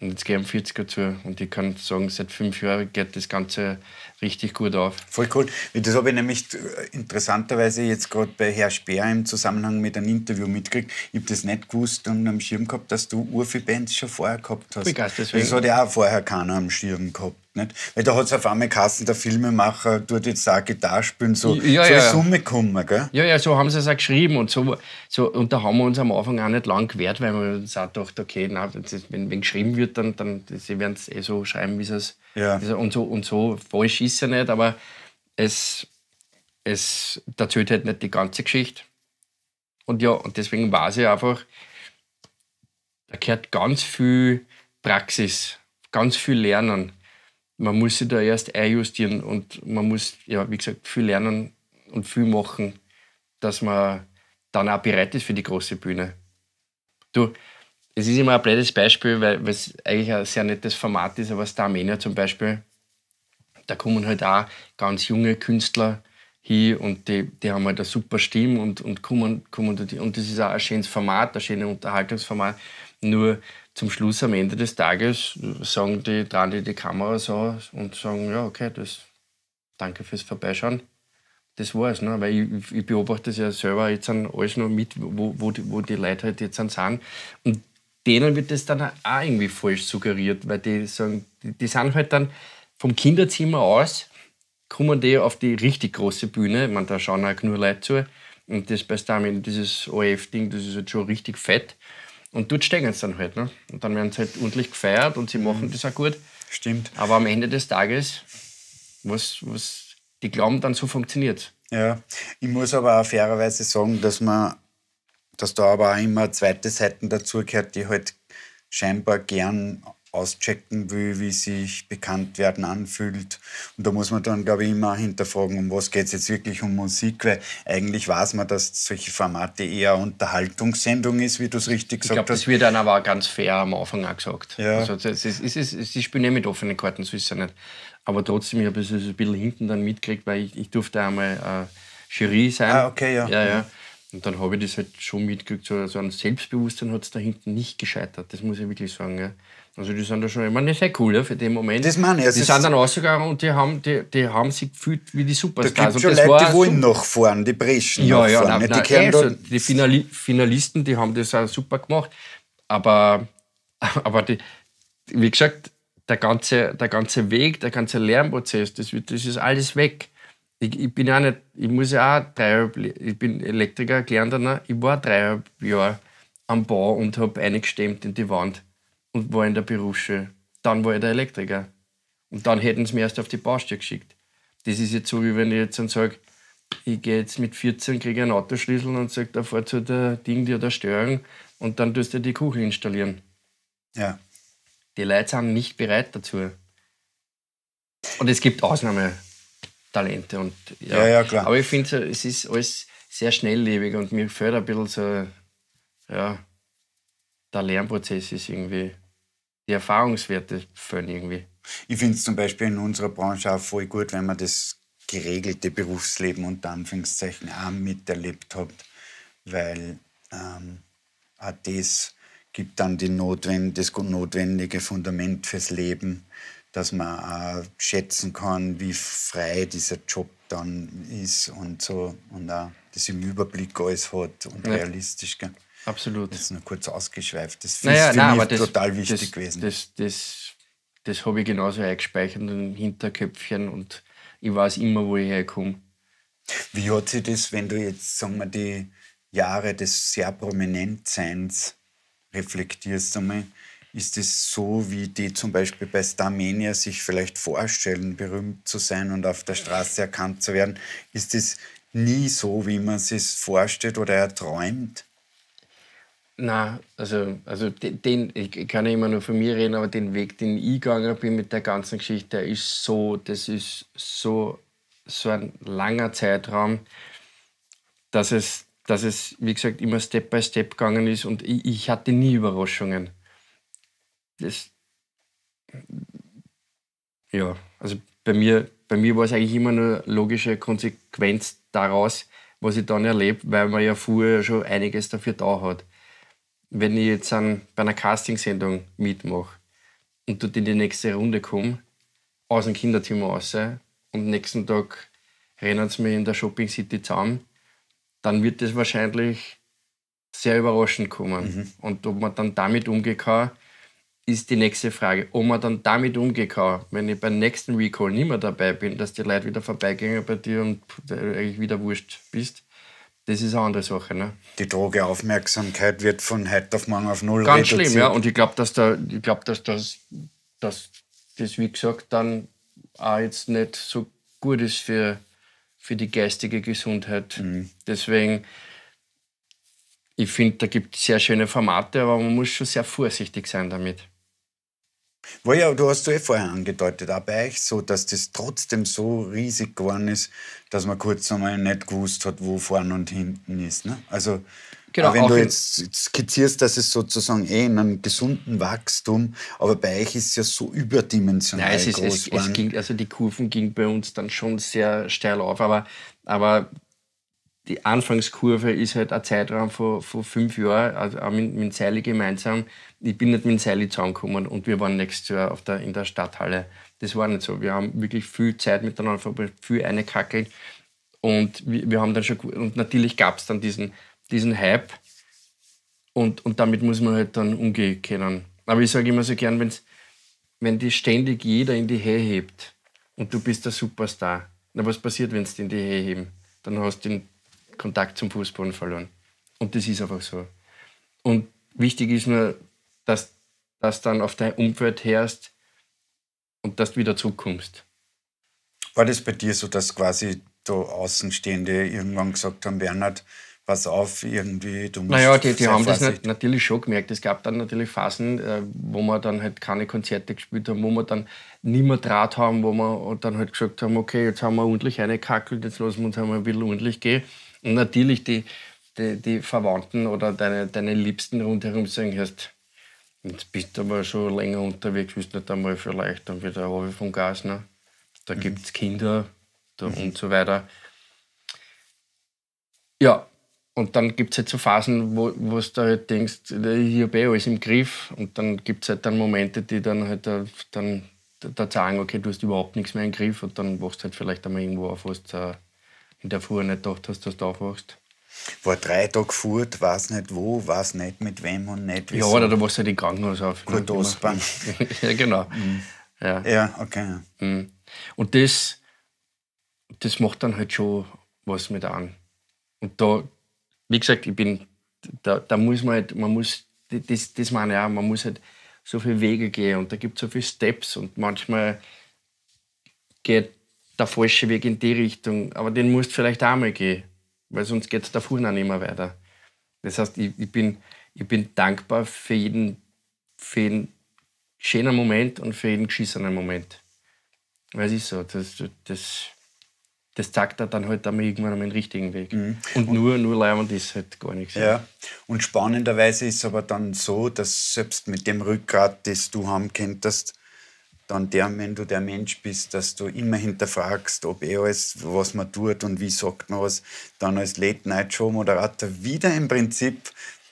und jetzt gehe ich am 40er zu und ich kann sagen, seit fünf Jahren geht das Ganze richtig gut auf. Voll cool. Das habe ich nämlich äh, interessanterweise jetzt gerade bei Herr Speer im Zusammenhang mit einem Interview mitgekriegt. Ich habe das nicht gewusst und am Schirm gehabt, dass du Urfi-Bands schon vorher gehabt hast. Begeistert, deswegen. Das hat ja auch vorher keiner am Schirm gehabt. Nicht? Weil da hat es auf einmal Kassen der Filmemacher tut jetzt auch Gitarre spielen, so, ja, so ja, Summe kommen, gell? Ja, ja, so haben sie es auch geschrieben und so, so, und da haben wir uns am Anfang auch nicht lang gewehrt, weil wir uns auch dachte, okay, nein, wenn, wenn geschrieben wird, dann, dann sie werden es eh so schreiben, wie es ja. und so und so falsch ist ist ja nicht, aber es, es, der zählt halt nicht die ganze Geschichte. Und ja, und deswegen war sie einfach, da gehört ganz viel Praxis, ganz viel Lernen. Man muss sich da erst einjustieren und man muss, ja, wie gesagt, viel lernen und viel machen, dass man dann auch bereit ist für die große Bühne. Du, es ist immer ein blödes Beispiel, weil es eigentlich ein sehr nettes Format ist, aber Starmania zum Beispiel, da kommen halt auch ganz junge Künstler hin und die, die haben halt eine super Stimme und, und kommen, kommen und das ist auch ein schönes Format, ein schönes Unterhaltungsformat. Nur zum Schluss, am Ende des Tages, sagen die, dran die die Kamera so und sagen, ja, okay, das, danke fürs Vorbeischauen. Das war's, ne? weil ich, ich beobachte das ja selber jetzt alles noch mit, wo, wo, die, wo die Leute halt jetzt sind. Und denen wird das dann auch irgendwie falsch suggeriert, weil die sagen, die, die sind halt dann, vom Kinderzimmer aus kommen die auf die richtig große Bühne. Ich meine, da schauen auch nur Leute zu. Und das bei Stamin, dieses ORF-Ding, das ist jetzt halt schon richtig fett. Und dort steigen sie dann halt. Ne? Und dann werden sie halt ordentlich gefeiert und sie mhm. machen mhm. das auch gut. Stimmt. Aber am Ende des Tages, was, was die glauben, dann so funktioniert. Ja, ich muss aber auch fairerweise sagen, dass man, dass da aber auch immer zweite Seiten dazugehört, die halt scheinbar gern auschecken will, wie sich bekannt werden anfühlt. Und da muss man dann, glaube ich, immer hinterfragen, um was geht es jetzt wirklich um Musik, weil eigentlich weiß man, dass solche Formate eher Unterhaltungssendung ist, wie du es richtig gesagt ich glaub, hast. Ich glaube, das wird dann aber auch ganz fair am Anfang auch gesagt. Ja. Also das ist, ist, ist, sie spielen ja mit offenen Karten, so ist es ja nicht. Aber trotzdem, ich habe es also ein bisschen hinten dann mitgekriegt, weil ich, ich durfte einmal äh, Jury sein. Ah, okay, ja. ja, ja. Mhm. Und dann habe ich das halt schon mitgekriegt, so, so an Selbstbewusstsein hat es da hinten nicht gescheitert, das muss ich wirklich sagen. Ja. Also die sind da schon immer nicht sehr cool ja, für den Moment. Das meine ich. Also die sind dann rausgegangen und die haben, die, die haben sich gefühlt wie die Superstars. Da gibt und schon Leute, die wollen nachfahren, die brechen ja, nachfahren. Ja, nein, nein, die, nein, also, die Finalisten, die haben das auch super gemacht. Aber, [LAUGHS] aber die, wie gesagt, der ganze, der ganze Weg, der ganze Lernprozess, das, wird, das ist alles weg. Ich, ich bin ja nicht, ich muss ja auch dreieinhalb, ich bin Elektriker, Gelerner, ne? ich war dreieinhalb Jahre am Bau und habe eingestemmt in die Wand und war in der Berufsschule. Dann war ich der Elektriker. Und dann hätten sie mich erst auf die Baustelle geschickt. Das ist jetzt so, wie wenn ich jetzt dann sage, ich gehe jetzt mit 14, kriege einen Autoschlüssel und sage, da fahr zu der Ding, die oder Störung und dann tust du die Kuchel installieren. Ja. Die Leute sind nicht bereit dazu. Und es gibt Ausnahmetalente. Und, ja. ja, ja klar. Aber ich finde, es ist alles sehr schnelllebig und mir fehlt ein bisschen so, ja, der Lernprozess ist irgendwie die Erfahrungswerte fehlen irgendwie. Ich finde es zum Beispiel in unserer Branche auch voll gut, wenn man das geregelte Berufsleben unter Anführungszeichen auch miterlebt hat, weil ähm, auch das gibt dann die notwend das notwendige Fundament fürs Leben, dass man auch schätzen kann, wie frei dieser Job dann ist und so und auch das im Überblick alles hat und ja. realistisch. Gell? Absolut. Das ist nur kurz ausgeschweift. Das naja, ist für nein, mich das, total wichtig das, gewesen. Das, das, das habe ich genauso eingespeichert im Hinterköpfchen und ich weiß immer, wo ich herkomme. Wie hat sich das, wenn du jetzt, sagen wir, die Jahre des sehr prominent Seins reflektierst, einmal, ist es so, wie die zum Beispiel bei Starmania sich vielleicht vorstellen, berühmt zu sein und auf der Straße erkannt zu werden? Ist es nie so, wie man es sich vorstellt oder erträumt? Na, also, also den, ich kann ja immer nur von mir reden, aber den Weg, den ich gegangen bin mit der ganzen Geschichte, der ist so, das ist so, so ein langer Zeitraum, dass es, dass es, wie gesagt, immer Step by Step gegangen ist und ich, ich hatte nie Überraschungen. Das, ja, also bei mir, bei mir war es eigentlich immer nur logische Konsequenz daraus, was ich dann erlebe, weil man ja vorher schon einiges dafür da hat wenn ich jetzt an, bei einer Castingsendung mitmache und dort in die nächste Runde komme, aus dem Kinderzimmer raus und nächsten Tag rennen sie mir in der Shopping City zusammen, dann wird das wahrscheinlich sehr überraschend kommen. Mhm. Und ob man dann damit umgehen kann, ist die nächste Frage. Ob man dann damit umgehen kann, wenn ich beim nächsten Recall nicht mehr dabei bin, dass die Leute wieder vorbeigehen bei dir und äh, eigentlich wieder wurscht bist, das ist eine andere Sache. Ne? Die Drogeaufmerksamkeit wird von heute auf morgen auf null Ganz reduziert. schlimm, ja. Und ich glaube, dass, da, glaub, dass, das, dass das, wie gesagt, dann auch jetzt nicht so gut ist für, für die geistige Gesundheit. Mhm. Deswegen, ich finde, da gibt es sehr schöne Formate, aber man muss schon sehr vorsichtig sein damit. War ja, du hast es eh vorher angedeutet, auch bei euch so, dass das trotzdem so riesig geworden ist, dass man kurz einmal nicht gewusst hat, wo vorne und hinten ist. Ne? Also, genau, wenn du jetzt skizzierst, dass es sozusagen eh in einem gesunden Wachstum, aber bei euch ist es ja so überdimensional Nein, es ist, groß es, es ging, Also die Kurven gingen bei uns dann schon sehr steil auf, aber, aber die Anfangskurve ist halt ein Zeitraum von, von fünf Jahren, also auch mit, mit Seili gemeinsam. Ich bin nicht mit Seili zusammengekommen und wir waren nächstes Jahr der, in der Stadthalle. Das war nicht so. Wir haben wirklich viel Zeit miteinander verbracht, viel eingekackelt. Und wir, wir haben dann schon, und natürlich gab es dann diesen, diesen Hype. Und, und damit muss man halt dann umgehen können. Aber ich sage immer so gern, wenn's, wenn dich ständig jeder in die Höhe hebt und du bist der Superstar, na was passiert, wenn es in die Höhe heben? Dann hast du den Kontakt zum Fußball verloren. Und das ist einfach so. Und wichtig ist nur, dass, dass dann auf dein Umfeld herrscht und dass du wieder zurückkommst. War das bei dir so, dass quasi da Außenstehende irgendwann gesagt haben, Bernhard, pass auf, irgendwie, du musst. Naja, die, die haben vorsichtig. das natürlich schon gemerkt. Es gab dann natürlich Phasen, äh, wo wir dann halt keine Konzerte gespielt haben, wo wir dann nicht mehr Draht haben, wo wir dann halt gesagt haben, okay, jetzt haben wir ordentlich eine kackelt, jetzt lassen wir uns einmal ein bisschen ordentlich gehen. Und natürlich die, die, die Verwandten oder deine, deine Liebsten rundherum sagen, hast, jetzt bist du aber schon länger unterwegs, bist nicht einmal vielleicht dann wieder runter vom Gas. Ne? Da mhm. gibt es Kinder da mhm. und so weiter. Ja, und dann gibt es halt so Phasen, wo, du halt denkst, ich habe eh alles im Griff. Und dann gibt es halt dann Momente, die dann halt äh, dann da sagen, okay, du hast überhaupt nichts mehr im Griff und dann wachst du halt vielleicht einmal irgendwo auf, was du äh, in der Früh nicht gedacht hast, dass du aufwachst. War drei Tage Furt, weiß nicht wo, weiß nicht mit wem und nicht wie. Ja, oder du warst halt im Krankenhaus auf. Ne? Gut ausbauen. [LAUGHS] ja, genau. Mhm. Ja. ja. okay. Mhm. Und das, das macht dann halt schon was mit an. Und da, wie gesagt, ich bin, da, da muss man halt, man muss, das, das meine ich auch, man muss halt so viele Wege gehen und da gibt es so viele Steps und manchmal geht der falsche Weg in die Richtung, aber den musst du vielleicht auch mal gehen, weil sonst geht es davon auch nicht mehr weiter. Das heißt, ich, ich, bin, ich bin dankbar für jeden, für jeden schönen Moment und für jeden geschissenen Moment. Weil es ist so, das, das, das zeigt er dann halt einmal irgendwann einmal den richtigen Weg. Mhm. Und, und, nur, nur Leimund ist halt gar nichts. Ja, und spannenderweise ist aber dann so, dass selbst mit dem Rückgrat, das du haben könntest, dann der, wenn du der Mensch bist, dass du immer hinterfragst, ob eh alles, was man tut und wie sagt man was, dann als Late-Night-Show-Moderator wieder im Prinzip,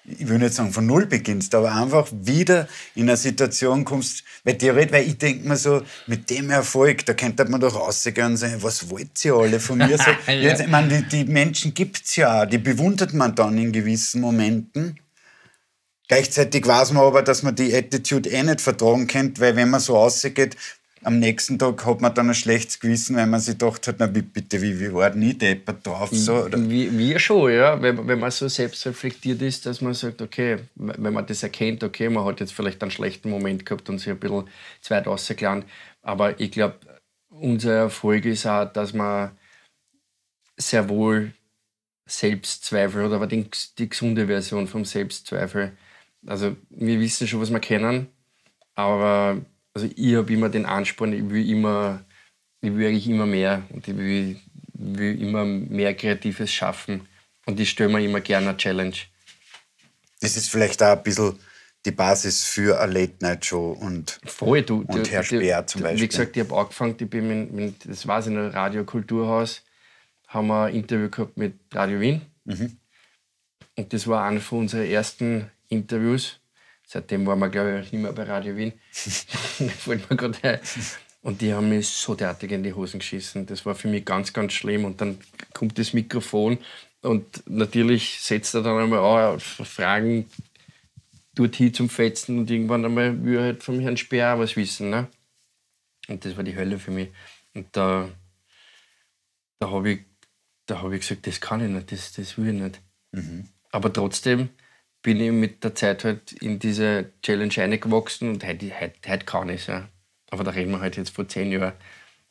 ich will nicht sagen von Null beginnst, aber einfach wieder in eine Situation kommst, weil theoretisch, weil ich denke mir so, mit dem Erfolg, da könnte man doch rausgehen und sagen, was wollt ihr alle von mir? So, [LAUGHS] jetzt, ich meine, die, die Menschen gibt es ja, die bewundert man dann in gewissen Momenten. Gleichzeitig weiß man aber, dass man die Attitude eh nicht vertragen kennt, weil wenn man so rausgeht, am nächsten Tag hat man dann ein schlechtes Gewissen, weil man sich gedacht hat, na bitte, wie, wie war denn ich deppert drauf? So, Wir, schon, ja. Wenn, wenn man so selbstreflektiert ist, dass man sagt, okay, wenn man das erkennt, okay, man hat jetzt vielleicht einen schlechten Moment gehabt und sich ein bisschen zweit weit Aber ich glaube, unser Erfolg ist auch, dass man sehr wohl Selbstzweifel hat, aber den, die gesunde Version vom Selbstzweifel also wir wissen schon, was wir kennen, aber also ich habe immer den Ansporn, ich will immer, ich will eigentlich immer mehr und ich will, will immer mehr Kreatives schaffen. Und ich stelle mir immer gerne eine Challenge. Das ist vielleicht auch ein bisschen die Basis für eine Late-Night-Show und, Voll, du, und du, Herr Speer zum Beispiel. Wie gesagt, ich habe angefangen, ich bin mit, mit das war in einem Radio haben wir ein Interview gehabt mit Radio Wien. Mhm. Und das war einer von unserer ersten Interviews. Seitdem waren wir, glaube ich, nicht mehr bei Radio Wien. [LAUGHS] [LAUGHS] Fällt mir gerade ein. Und die haben mich so derartig in die Hosen geschissen. Das war für mich ganz, ganz schlimm. Und dann kommt das Mikrofon und natürlich setzt er dann einmal auch Fragen dorthin zum Fetzen und irgendwann einmal will er halt vom Herrn Speer auch was wissen. Ne? Und das war die Hölle für mich. Und da, da habe ich, hab ich gesagt, das kann ich nicht, das, das will ich nicht. Mhm. Aber trotzdem bin ich mit der Zeit halt in diese Challenge eingewachsen und heute, heute, heute kann ich es. Ja. Aber da reden wir halt jetzt vor zehn Jahren.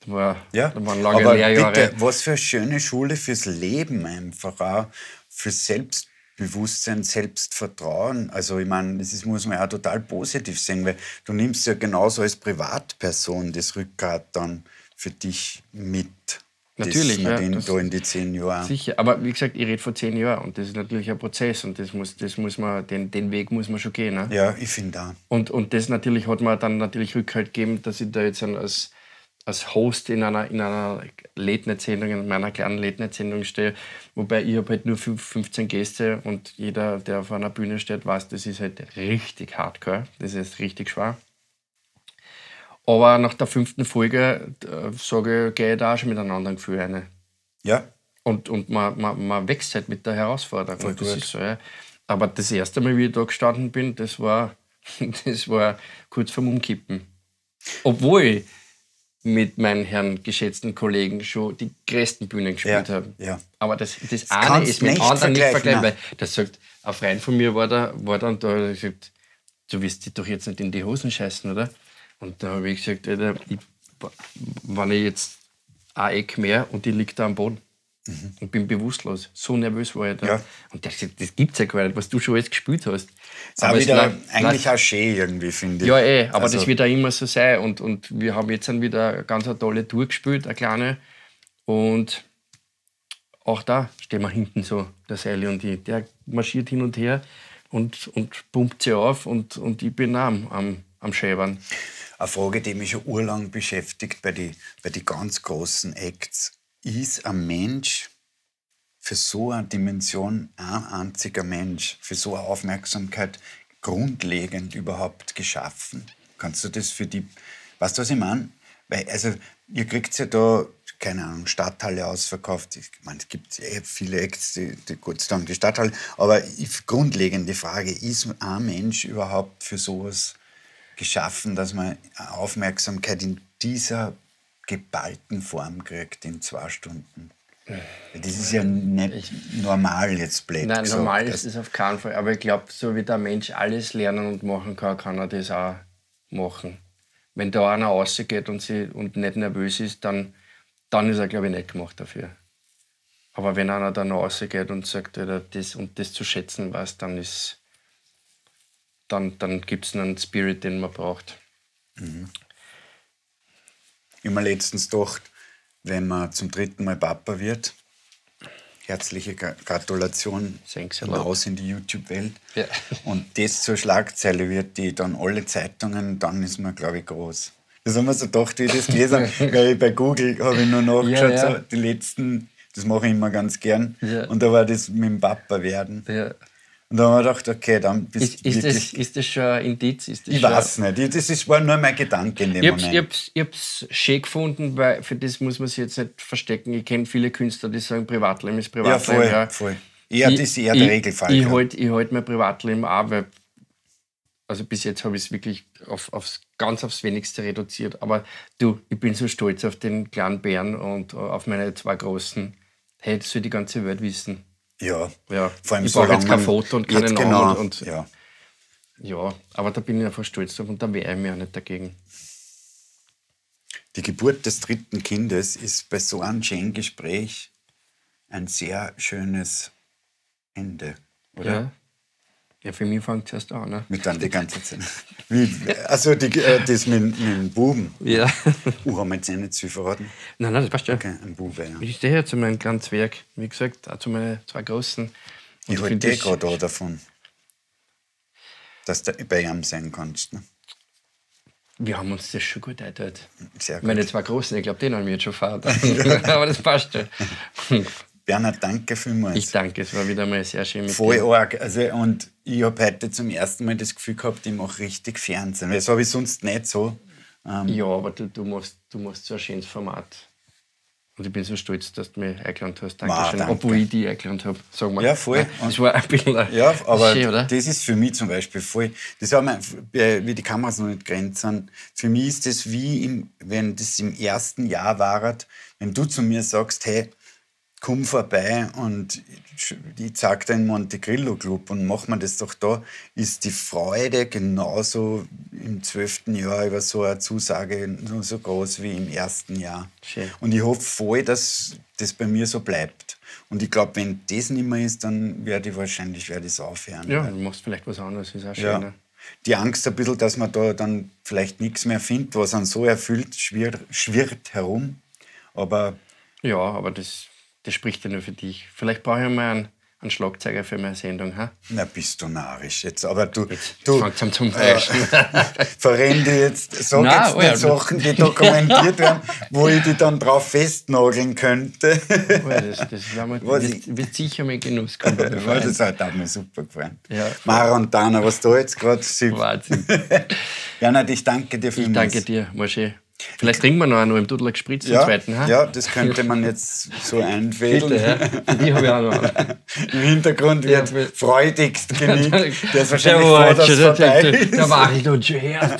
Da, war, ja, da waren lange aber Lehrjahre. Bitte, was für eine schöne Schule fürs Leben einfach auch, für Selbstbewusstsein, Selbstvertrauen. Also ich meine, das muss man ja total positiv sehen, weil du nimmst ja genauso als Privatperson das Rückgrat dann für dich mit. Natürlich. ja, den, äh, das da in die zehn Jahre. Sicher, aber wie gesagt, ich rede von zehn Jahren und das ist natürlich ein Prozess und das muss, das muss man, den, den Weg muss man schon gehen. Ne? Ja, ich finde auch. Und, und das natürlich hat mir dann natürlich Rückhalt gegeben, dass ich da jetzt als, als Host in einer, in einer Lädnet-Sendung, in meiner kleinen Lädnet-Sendung stehe, wobei ich habe halt nur 15 Gäste und jeder, der auf einer Bühne steht, weiß, das ist halt richtig hardcore, das ist richtig schwer. Aber nach der fünften Folge äh, sage ich, gehe ich da auch schon mit einem anderen Gefühl rein. Ja. Und, und man, man, man wächst halt mit der Herausforderung. Ja, das ist so, ja. Aber das erste Mal, wie ich da gestanden bin, das war, [LAUGHS] das war kurz vorm Umkippen. Obwohl ich mit meinen Herren geschätzten Kollegen schon die größten Bühnen gespielt ja, habe. Ja. Aber das, das, das eine ist mit dem anderen nicht vergleichbar. Das sagt, ein Freund von mir war da, war dann da und hat gesagt, du wirst dich doch jetzt nicht in die Hosen scheißen, oder? Und da habe ich gesagt, Alter, ich, wenn ich jetzt ein Eck mehr und die liegt da am Boden. Mhm. Und bin bewusstlos. So nervös war ich da. Ja. Und das, gesagt, das gibt's ja gar nicht, was du schon alles gespielt hast. Das aber ist wieder eigentlich auch schön irgendwie, finde ich. Ja, eh, aber also. das wird auch immer so sein. Und, und wir haben jetzt dann wieder eine ganz eine tolle Tour gespielt, eine kleine. Und auch da stehen wir hinten so, der Seile und ich. Der marschiert hin und her und, und pumpt sie auf und, und ich bin am, am, am Schäbern eine Frage, die mich schon urlang beschäftigt bei den bei die ganz großen Acts. Ist ein Mensch für so eine Dimension ein einziger Mensch, für so eine Aufmerksamkeit grundlegend überhaupt geschaffen? Kannst du das für die, weißt du, was ich meine? Weil, also, ihr kriegt ja da, keine Ahnung, Stadthalle ausverkauft. Ich meine, es gibt eh viele Acts, die, die Gott sei Dank die Stadthalle. Aber ich, grundlegende Frage, ist ein Mensch überhaupt für sowas geschaffen, dass man Aufmerksamkeit in dieser geballten Form kriegt in zwei Stunden. Äh, das ist ja nicht ich, normal jetzt blöd Nein, gesagt. normal ist es auf keinen Fall. Aber ich glaube, so wie der Mensch alles lernen und machen kann, kann er das auch machen. Wenn da einer rausgeht und, sie, und nicht nervös ist, dann, dann ist er, glaube ich, nicht gemacht dafür. Aber wenn einer da rausgeht und sagt, oder das und das zu schätzen weiß, dann ist dann, dann gibt es einen Spirit, den man braucht. Mhm. Immer letztens gedacht, wenn man zum dritten Mal Papa wird, herzliche Gratulation raus in die YouTube-Welt. Ja. Und das zur Schlagzeile wird, die dann alle Zeitungen, dann ist man, glaube ich, groß. Das haben wir so gedacht, wie ich das gelesen habe. [LAUGHS] bei Google habe ich nur nachgeschaut, ja, ja. So die letzten, das mache ich immer ganz gern. Und da war das mit dem Papa werden. Und dann haben wir gedacht, okay, dann bist du ist, ist, das, ist das schon ein Indiz? Das ich weiß nicht. Das ist, war nur mein Gedanke in dem ich Moment. ich habe es schön gefunden, weil für das muss man sich jetzt nicht verstecken. Ich kenne viele Künstler, die sagen, Privatleben ist Privatleben. Ja, voll, ja. voll. Eher, ich, das ist eher der Regelfall. Ich ja. halte halt mein Privatleben auch, weil also bis jetzt habe ich es wirklich auf, aufs, ganz aufs Wenigste reduziert. Aber du, ich bin so stolz auf den kleinen Bären und äh, auf meine zwei großen. Hey, das soll die ganze Welt wissen. Ja. ja. Vor allem ich brauche so jetzt kein Foto und keinen Namen. Genau. Und, und, ja. ja, aber da bin ich einfach stolz drauf und da wehre ich mich auch nicht dagegen. Die Geburt des dritten Kindes ist bei so einem schönen Gespräch ein sehr schönes Ende, oder? Ja. Ja, für mich fängt es erst an. Ne? Mit dann die ganze Zeit. Wie, also die, äh, das mit, mit dem Buben. Ja. Uh, haben wir jetzt eh nicht zu verraten? Nein, nein, das passt ja. Okay, ein Bube, ja. Ich stehe ja zu meinem ganzen Werk. Wie gesagt, auch zu meinen zwei Großen. Und ich halte eh gerade auch davon, dass du bei ihm sein kannst. Ne? Wir haben uns das schon gut einteilt. Sehr gut. Meine zwei Großen, ich glaube, den haben wir jetzt schon verraten. [LAUGHS] Aber das passt ja. [LAUGHS] Bernhard, danke vielmals. Ich danke, es war wieder mal sehr schön mit Voll dir. arg. Also, und ich habe heute zum ersten Mal das Gefühl gehabt, ich mache richtig Fernsehen, weil das habe ich sonst nicht so. Ähm ja, aber du, du, machst, du machst so ein schönes Format. Und ich bin so stolz, dass du mich eingeladen hast. Dankeschön. Wow, danke. Obwohl ich dich eingeladen habe, sagen wir. Ja, voll. [LAUGHS] Das war ein bisschen. Ja, aber schön, oder? das ist für mich zum Beispiel voll. Das haben wir, äh, wie die Kameras noch nicht grenzen. Für mich ist das wie, im, wenn das im ersten Jahr war, wenn du zu mir sagst, hey, komm vorbei und ich zeig dir den Monte Grillo Club und mach mir das doch da, ist die Freude genauso im zwölften Jahr über so eine Zusage nur so groß wie im ersten Jahr. Schön. Und ich hoffe voll, dass das bei mir so bleibt. Und ich glaube, wenn das nicht mehr ist, dann werde ich wahrscheinlich werde ich aufhören. Ja, du machst vielleicht was anderes, ist auch schöner. Ja. Die Angst ein bisschen, dass man da dann vielleicht nichts mehr findet, was einen so erfüllt, schwirrt, schwirrt herum. Aber ja, aber das das spricht ja nur für dich. Vielleicht brauche ich mal einen, einen Schlagzeuger für meine Sendung. Ha? Na, bist du narisch jetzt. Aber du, jetzt, du zum Äh, [LAUGHS] verrenne jetzt, sag Nein, jetzt oh ja, Sachen, die dokumentiert werden, wo ich die dann drauf festnageln könnte. oh, das das, war mal, das ich, wird sicher mein Genuss kommen. [LAUGHS] das hat, hat mir super gefallen. Ja. Maron was du jetzt gerade siehst. [LAUGHS] Wahnsinn. Jana, ich danke dir vielmals. Ich danke dir, Moschee. Vielleicht trinken wir noch einen Dudel gespritzt ja, zweiten. Ha? Ja, das könnte man jetzt so [LAUGHS] einfädeln. Bitte, ja. Die habe ich auch noch. [LAUGHS] Im Hintergrund wird freudigst genickt. Der ist wahrscheinlich halt der froh, dass ist. Da mache ich nun schon her.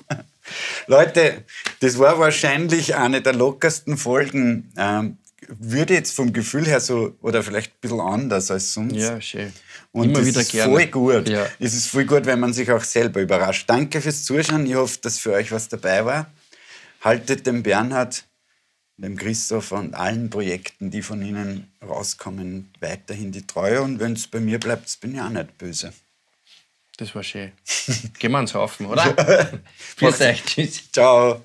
[LAUGHS] Leute, das war wahrscheinlich eine der lockersten Folgen. Ähm, würde jetzt vom Gefühl her so, oder vielleicht ein bisschen anders als sonst. Ja, schön. Und Immer wieder gerne. voll gut. Ja. Es ist voll gut, wenn man sich auch selber überrascht. Danke fürs Zuschauen. Ich hoffe, dass für euch was dabei war haltet dem Bernhard, dem Christoph und allen Projekten, die von Ihnen rauskommen, weiterhin die Treue. Und wenn es bei mir bleibt, bin ich auch nicht böse. Das war schön. Gehen wir uns Haufen, oder? Bis [LAUGHS] euch. Tschüss. Ciao.